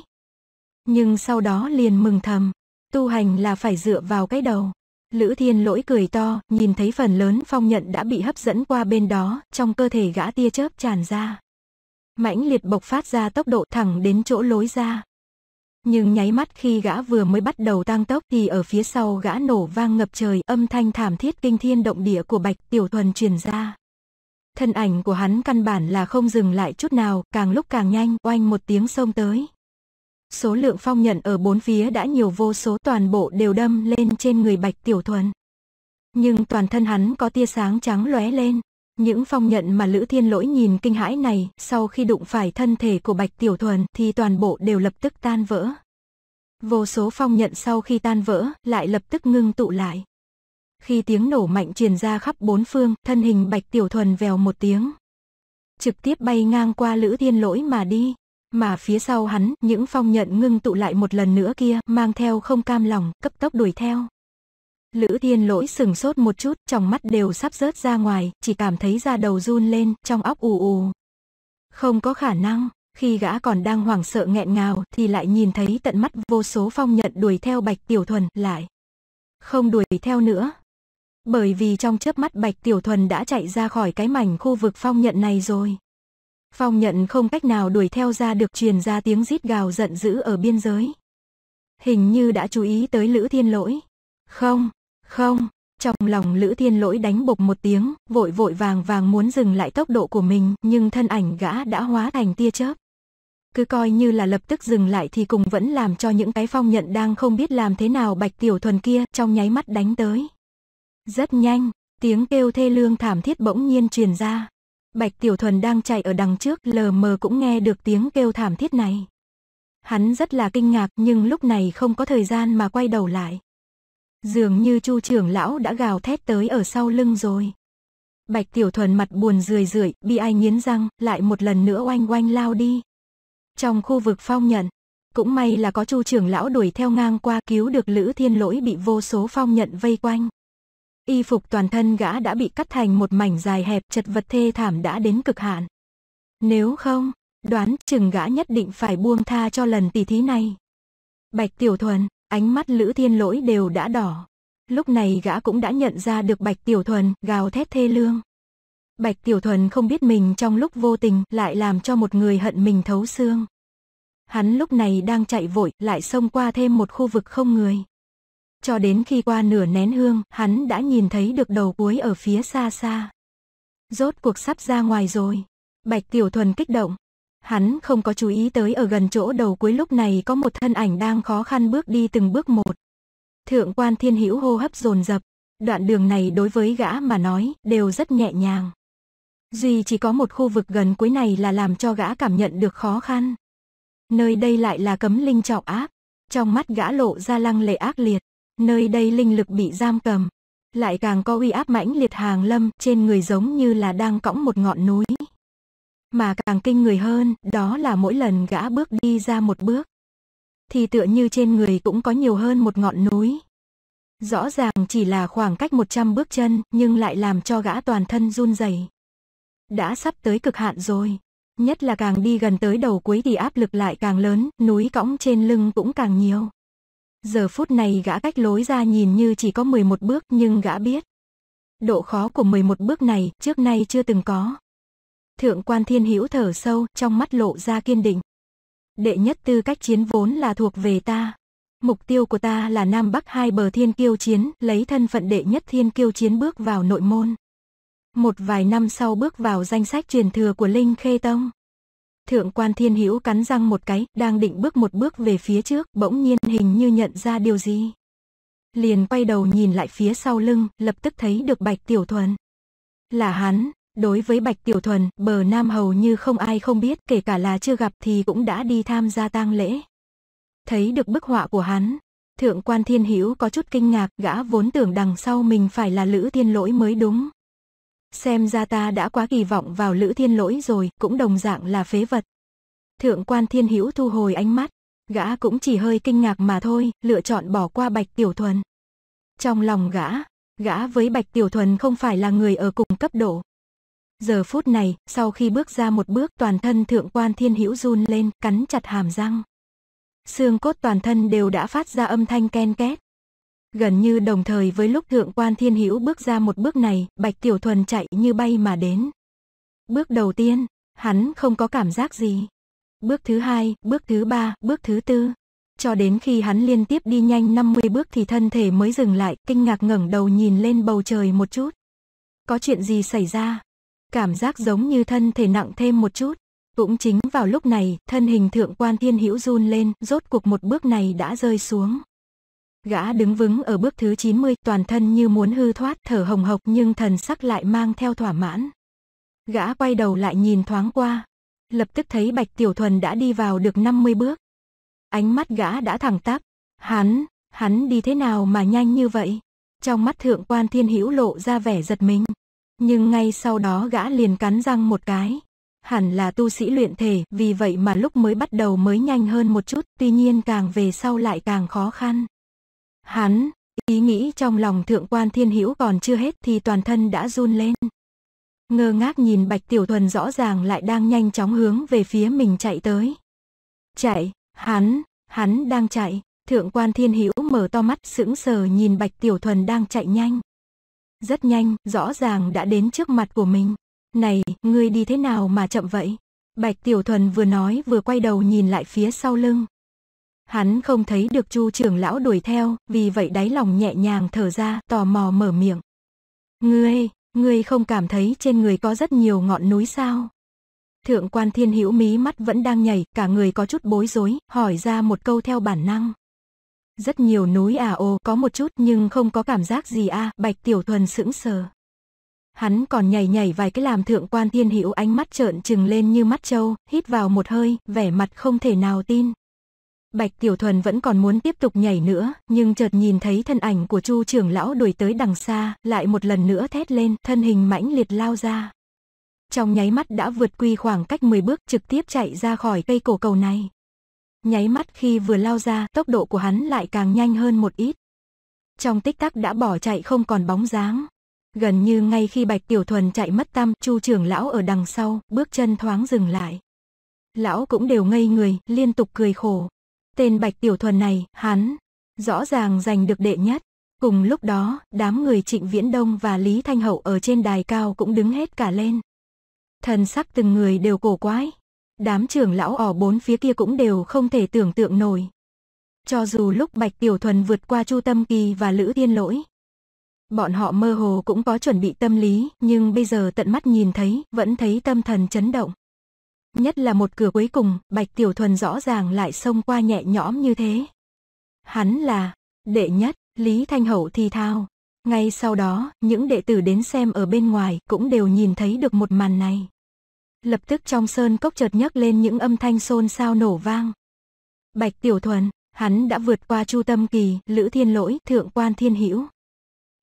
Nhưng sau đó liền mừng thầm, tu hành là phải dựa vào cái đầu. Lữ Thiên Lỗi cười to, nhìn thấy phần lớn phong nhận đã bị hấp dẫn qua bên đó, trong cơ thể gã tia chớp tràn ra. Mãnh liệt bộc phát ra tốc độ thẳng đến chỗ lối ra nhưng nháy mắt khi gã vừa mới bắt đầu tăng tốc thì ở phía sau gã nổ vang ngập trời âm thanh thảm thiết kinh thiên động địa của Bạch Tiểu Thuần truyền ra. Thân ảnh của hắn căn bản là không dừng lại chút nào, càng lúc càng nhanh, oanh một tiếng sông tới. Số lượng phong nhận ở bốn phía đã nhiều vô số toàn bộ đều đâm lên trên người Bạch Tiểu Thuần. Nhưng toàn thân hắn có tia sáng trắng lóe lên, những phong nhận mà Lữ Thiên Lỗi nhìn kinh hãi này sau khi đụng phải thân thể của Bạch Tiểu Thuần thì toàn bộ đều lập tức tan vỡ. Vô số phong nhận sau khi tan vỡ lại lập tức ngưng tụ lại. Khi tiếng nổ mạnh truyền ra khắp bốn phương, thân hình Bạch Tiểu Thuần vèo một tiếng. Trực tiếp bay ngang qua Lữ Thiên Lỗi mà đi. Mà phía sau hắn, những phong nhận ngưng tụ lại một lần nữa kia, mang theo không cam lòng, cấp tốc đuổi theo. Lữ Thiên Lỗi sừng sốt một chút, trong mắt đều sắp rớt ra ngoài, chỉ cảm thấy da đầu run lên, trong óc ù ù. Không có khả năng, khi gã còn đang hoảng sợ nghẹn ngào thì lại nhìn thấy tận mắt vô số phong nhận đuổi theo Bạch Tiểu Thuần lại. Không đuổi theo nữa. Bởi vì trong chớp mắt Bạch Tiểu Thuần đã chạy ra khỏi cái mảnh khu vực phong nhận này rồi. Phong nhận không cách nào đuổi theo ra được truyền ra tiếng rít gào giận dữ ở biên giới. Hình như đã chú ý tới Lữ Thiên Lỗi. Không, không, trong lòng Lữ Thiên Lỗi đánh bục một tiếng, vội vội vàng vàng muốn dừng lại tốc độ của mình, nhưng thân ảnh gã đã hóa thành tia chớp. Cứ coi như là lập tức dừng lại thì cùng vẫn làm cho những cái phong nhận đang không biết làm thế nào bạch tiểu thuần kia trong nháy mắt đánh tới. Rất nhanh, tiếng kêu thê lương thảm thiết bỗng nhiên truyền ra. Bạch Tiểu Thuần đang chạy ở đằng trước lờ mờ cũng nghe được tiếng kêu thảm thiết này. Hắn rất là kinh ngạc nhưng lúc này không có thời gian mà quay đầu lại. Dường như chu trưởng lão đã gào thét tới ở sau lưng rồi. Bạch Tiểu Thuần mặt buồn rười rượi, bị ai nghiến răng, lại một lần nữa oanh oanh lao đi. Trong khu vực phong nhận, cũng may là có chu trưởng lão đuổi theo ngang qua cứu được Lữ Thiên Lỗi bị vô số phong nhận vây quanh. Y phục toàn thân gã đã bị cắt thành một mảnh dài hẹp chật vật thê thảm đã đến cực hạn. Nếu không, đoán chừng gã nhất định phải buông tha cho lần tỉ thí này. Bạch Tiểu Thuần, Ánh mắt Lữ Thiên Lỗi đều đã đỏ. Lúc này gã cũng đã nhận ra được Bạch Tiểu Thuần gào thét thê lương. Bạch Tiểu Thuần không biết mình trong lúc vô tình lại làm cho một người hận mình thấu xương. Hắn lúc này đang chạy vội lại xông qua thêm một khu vực không người. Cho đến khi qua nửa nén hương, hắn đã nhìn thấy được đầu cuối ở phía xa xa. Rốt cuộc sắp ra ngoài rồi. Bạch Tiểu Thuần kích động, Hắn không có chú ý tới ở gần chỗ đầu cuối lúc này có một thân ảnh đang khó khăn bước đi từng bước một. Thượng quan thiên hữu hô hấp dồn dập, đoạn đường này đối với gã mà nói đều rất nhẹ nhàng. Duy chỉ có một khu vực gần cuối này là làm cho gã cảm nhận được khó khăn. Nơi đây lại là cấm linh trọng áp, trong mắt gã lộ ra lăng lệ ác liệt, nơi đây linh lực bị giam cầm, lại càng có uy áp mãnh liệt hàng lâm trên người giống như là đang cõng một ngọn núi. Mà càng kinh người hơn, đó là mỗi lần gã bước đi ra một bước. Thì tựa như trên người cũng có nhiều hơn một ngọn núi. Rõ ràng chỉ là khoảng cách 100 bước chân, nhưng lại làm cho gã toàn thân run rẩy. Đã sắp tới cực hạn rồi. Nhất là càng đi gần tới đầu cuối thì áp lực lại càng lớn, núi cõng trên lưng cũng càng nhiều. Giờ phút này gã cách lối ra nhìn như chỉ có 11 bước nhưng gã biết. Độ khó của 11 bước này trước nay chưa từng có. Thượng quan thiên hữu thở sâu, trong mắt lộ ra kiên định. Đệ nhất tư cách chiến vốn là thuộc về ta. Mục tiêu của ta là Nam Bắc hai bờ thiên kiêu chiến, lấy thân phận đệ nhất thiên kiêu chiến bước vào nội môn. Một vài năm sau bước vào danh sách truyền thừa của Linh Khê Tông. Thượng quan thiên hữu cắn răng một cái, đang định bước một bước về phía trước, bỗng nhiên hình như nhận ra điều gì. Liền quay đầu nhìn lại phía sau lưng, lập tức thấy được Bạch Tiểu Thuần. Là hắn, Đối với Bạch Tiểu Thuần, bờ Nam hầu như không ai không biết, kể cả là chưa gặp thì cũng đã đi tham gia tang lễ. Thấy được bức họa của hắn, Thượng quan Thiên Hữu có chút kinh ngạc, gã vốn tưởng đằng sau mình phải là Lữ Thiên Lỗi mới đúng. Xem ra ta đã quá kỳ vọng vào Lữ Thiên Lỗi rồi, cũng đồng dạng là phế vật. Thượng quan Thiên Hữu thu hồi ánh mắt, gã cũng chỉ hơi kinh ngạc mà thôi, lựa chọn bỏ qua Bạch Tiểu Thuần. Trong lòng gã, gã với Bạch Tiểu Thuần không phải là người ở cùng cấp độ. Giờ phút này, sau khi bước ra một bước toàn thân thượng quan thiên hữu run lên, cắn chặt hàm răng. Xương cốt toàn thân đều đã phát ra âm thanh ken két. Gần như đồng thời với lúc thượng quan thiên hữu bước ra một bước này, bạch tiểu thuần chạy như bay mà đến. Bước đầu tiên, hắn không có cảm giác gì. Bước thứ hai, bước thứ ba, bước thứ tư. Cho đến khi hắn liên tiếp đi nhanh 50 bước thì thân thể mới dừng lại, kinh ngạc ngẩng đầu nhìn lên bầu trời một chút. Có chuyện gì xảy ra? cảm giác giống như thân thể nặng thêm một chút. Cũng chính vào lúc này, thân hình thượng quan thiên hữu run lên, rốt cuộc một bước này đã rơi xuống. Gã đứng vững ở bước thứ 90, toàn thân như muốn hư thoát, thở hồng hộc nhưng thần sắc lại mang theo thỏa mãn. Gã quay đầu lại nhìn thoáng qua, lập tức thấy Bạch Tiểu Thuần đã đi vào được 50 bước. Ánh mắt gã đã thẳng tắp, hắn, hắn đi thế nào mà nhanh như vậy? Trong mắt thượng quan thiên hữu lộ ra vẻ giật mình nhưng ngay sau đó gã liền cắn răng một cái. Hẳn là tu sĩ luyện thể, vì vậy mà lúc mới bắt đầu mới nhanh hơn một chút, tuy nhiên càng về sau lại càng khó khăn. Hắn, ý nghĩ trong lòng thượng quan thiên hữu còn chưa hết thì toàn thân đã run lên. Ngơ ngác nhìn Bạch Tiểu Thuần rõ ràng lại đang nhanh chóng hướng về phía mình chạy tới. Chạy, hắn, hắn đang chạy, thượng quan thiên hữu mở to mắt sững sờ nhìn Bạch Tiểu Thuần đang chạy nhanh. Rất nhanh, rõ ràng đã đến trước mặt của mình. Này, ngươi đi thế nào mà chậm vậy? Bạch Tiểu Thuần vừa nói vừa quay đầu nhìn lại phía sau lưng. Hắn không thấy được Chu trưởng lão đuổi theo, vì vậy đáy lòng nhẹ nhàng thở ra, tò mò mở miệng. Ngươi, ngươi không cảm thấy trên người có rất nhiều ngọn núi sao? Thượng quan thiên hữu mí mắt vẫn đang nhảy, cả người có chút bối rối, hỏi ra một câu theo bản năng. Rất nhiều núi à ô có một chút nhưng không có cảm giác gì a à. Bạch Tiểu Thuần sững sờ. Hắn còn nhảy nhảy vài cái làm thượng quan thiên hữu ánh mắt trợn trừng lên như mắt trâu, hít vào một hơi, vẻ mặt không thể nào tin. Bạch Tiểu Thuần vẫn còn muốn tiếp tục nhảy nữa, nhưng chợt nhìn thấy thân ảnh của Chu trưởng lão đuổi tới đằng xa, lại một lần nữa thét lên, thân hình mãnh liệt lao ra. Trong nháy mắt đã vượt quy khoảng cách 10 bước trực tiếp chạy ra khỏi cây cổ cầu này nháy mắt khi vừa lao ra tốc độ của hắn lại càng nhanh hơn một ít. Trong tích tắc đã bỏ chạy không còn bóng dáng. Gần như ngay khi Bạch Tiểu Thuần chạy mất tam, Chu trưởng lão ở đằng sau, bước chân thoáng dừng lại. Lão cũng đều ngây người, liên tục cười khổ. Tên Bạch Tiểu Thuần này, hắn, rõ ràng giành được đệ nhất. Cùng lúc đó, đám người Trịnh Viễn Đông và Lý Thanh Hậu ở trên đài cao cũng đứng hết cả lên. Thần sắc từng người đều cổ quái, Đám trưởng lão ở bốn phía kia cũng đều không thể tưởng tượng nổi. Cho dù lúc Bạch Tiểu Thuần vượt qua Chu Tâm Kỳ và Lữ Thiên Lỗi, bọn họ mơ hồ cũng có chuẩn bị tâm lý, nhưng bây giờ tận mắt nhìn thấy, vẫn thấy tâm thần chấn động. Nhất là một cửa cuối cùng, Bạch Tiểu Thuần rõ ràng lại xông qua nhẹ nhõm như thế. Hắn là đệ nhất, Lý Thanh Hậu thi thao. Ngay sau đó, những đệ tử đến xem ở bên ngoài cũng đều nhìn thấy được một màn này. Lập tức trong sơn cốc chợt nhấc lên những âm thanh xôn xao nổ vang. Bạch Tiểu Thuần, hắn đã vượt qua Chu Tâm Kỳ, Lữ Thiên Lỗi, Thượng Quan Thiên Hữu.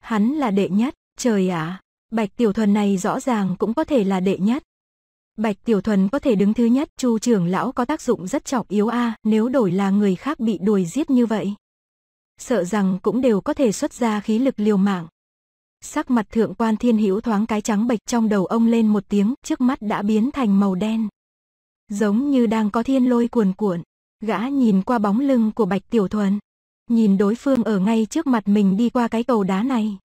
Hắn là đệ nhất, trời ạ, Bạch Tiểu Thuần này rõ ràng cũng có thể là đệ nhất. Bạch Tiểu Thuần có thể đứng thứ nhất, Chu trưởng lão có tác dụng rất trọng yếu a, nếu đổi là người khác bị đuổi giết như vậy, sợ rằng cũng đều có thể xuất ra khí lực liều mạng sắc mặt thượng quan thiên hữu thoáng cái trắng bệch trong đầu ông lên một tiếng, trước mắt đã biến thành màu đen. Giống như đang có thiên lôi cuồn cuộn, gã nhìn qua bóng lưng của Bạch Tiểu Thuần, nhìn đối phương ở ngay trước mặt mình đi qua cái cầu đá này.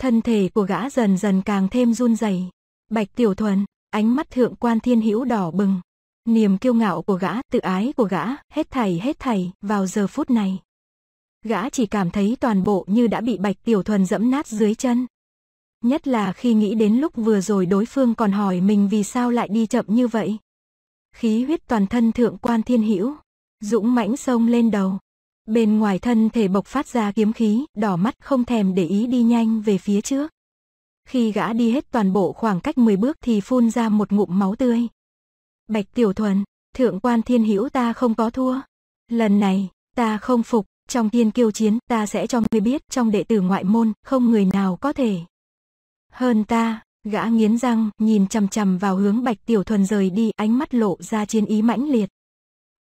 Thân thể của gã dần dần càng thêm run rẩy. Bạch Tiểu Thuần, ánh mắt thượng quan thiên hữu đỏ bừng. Niềm kiêu ngạo của gã, tự ái của gã, hết thảy hết thảy, vào giờ phút này gã chỉ cảm thấy toàn bộ như đã bị Bạch Tiểu Thuần dẫm nát dưới chân. Nhất là khi nghĩ đến lúc vừa rồi đối phương còn hỏi mình vì sao lại đi chậm như vậy. Khí huyết toàn thân thượng quan thiên hữu dũng mãnh sông lên đầu. Bên ngoài thân thể bộc phát ra kiếm khí, đỏ mắt không thèm để ý đi nhanh về phía trước. Khi gã đi hết toàn bộ khoảng cách 10 bước thì phun ra một ngụm máu tươi. Bạch Tiểu Thuần, thượng quan thiên hữu ta không có thua. Lần này, ta không phục, trong thiên kiêu chiến, ta sẽ cho ngươi biết, trong đệ tử ngoại môn, không người nào có thể. Hơn ta, gã nghiến răng, nhìn chằm chằm vào hướng Bạch Tiểu Thuần rời đi, ánh mắt lộ ra chiến ý mãnh liệt.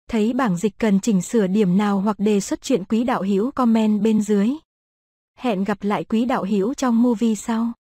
Thấy bảng dịch cần chỉnh sửa điểm nào hoặc đề xuất chuyện quý đạo hữu comment bên dưới. Hẹn gặp lại quý đạo hữu trong movie sau.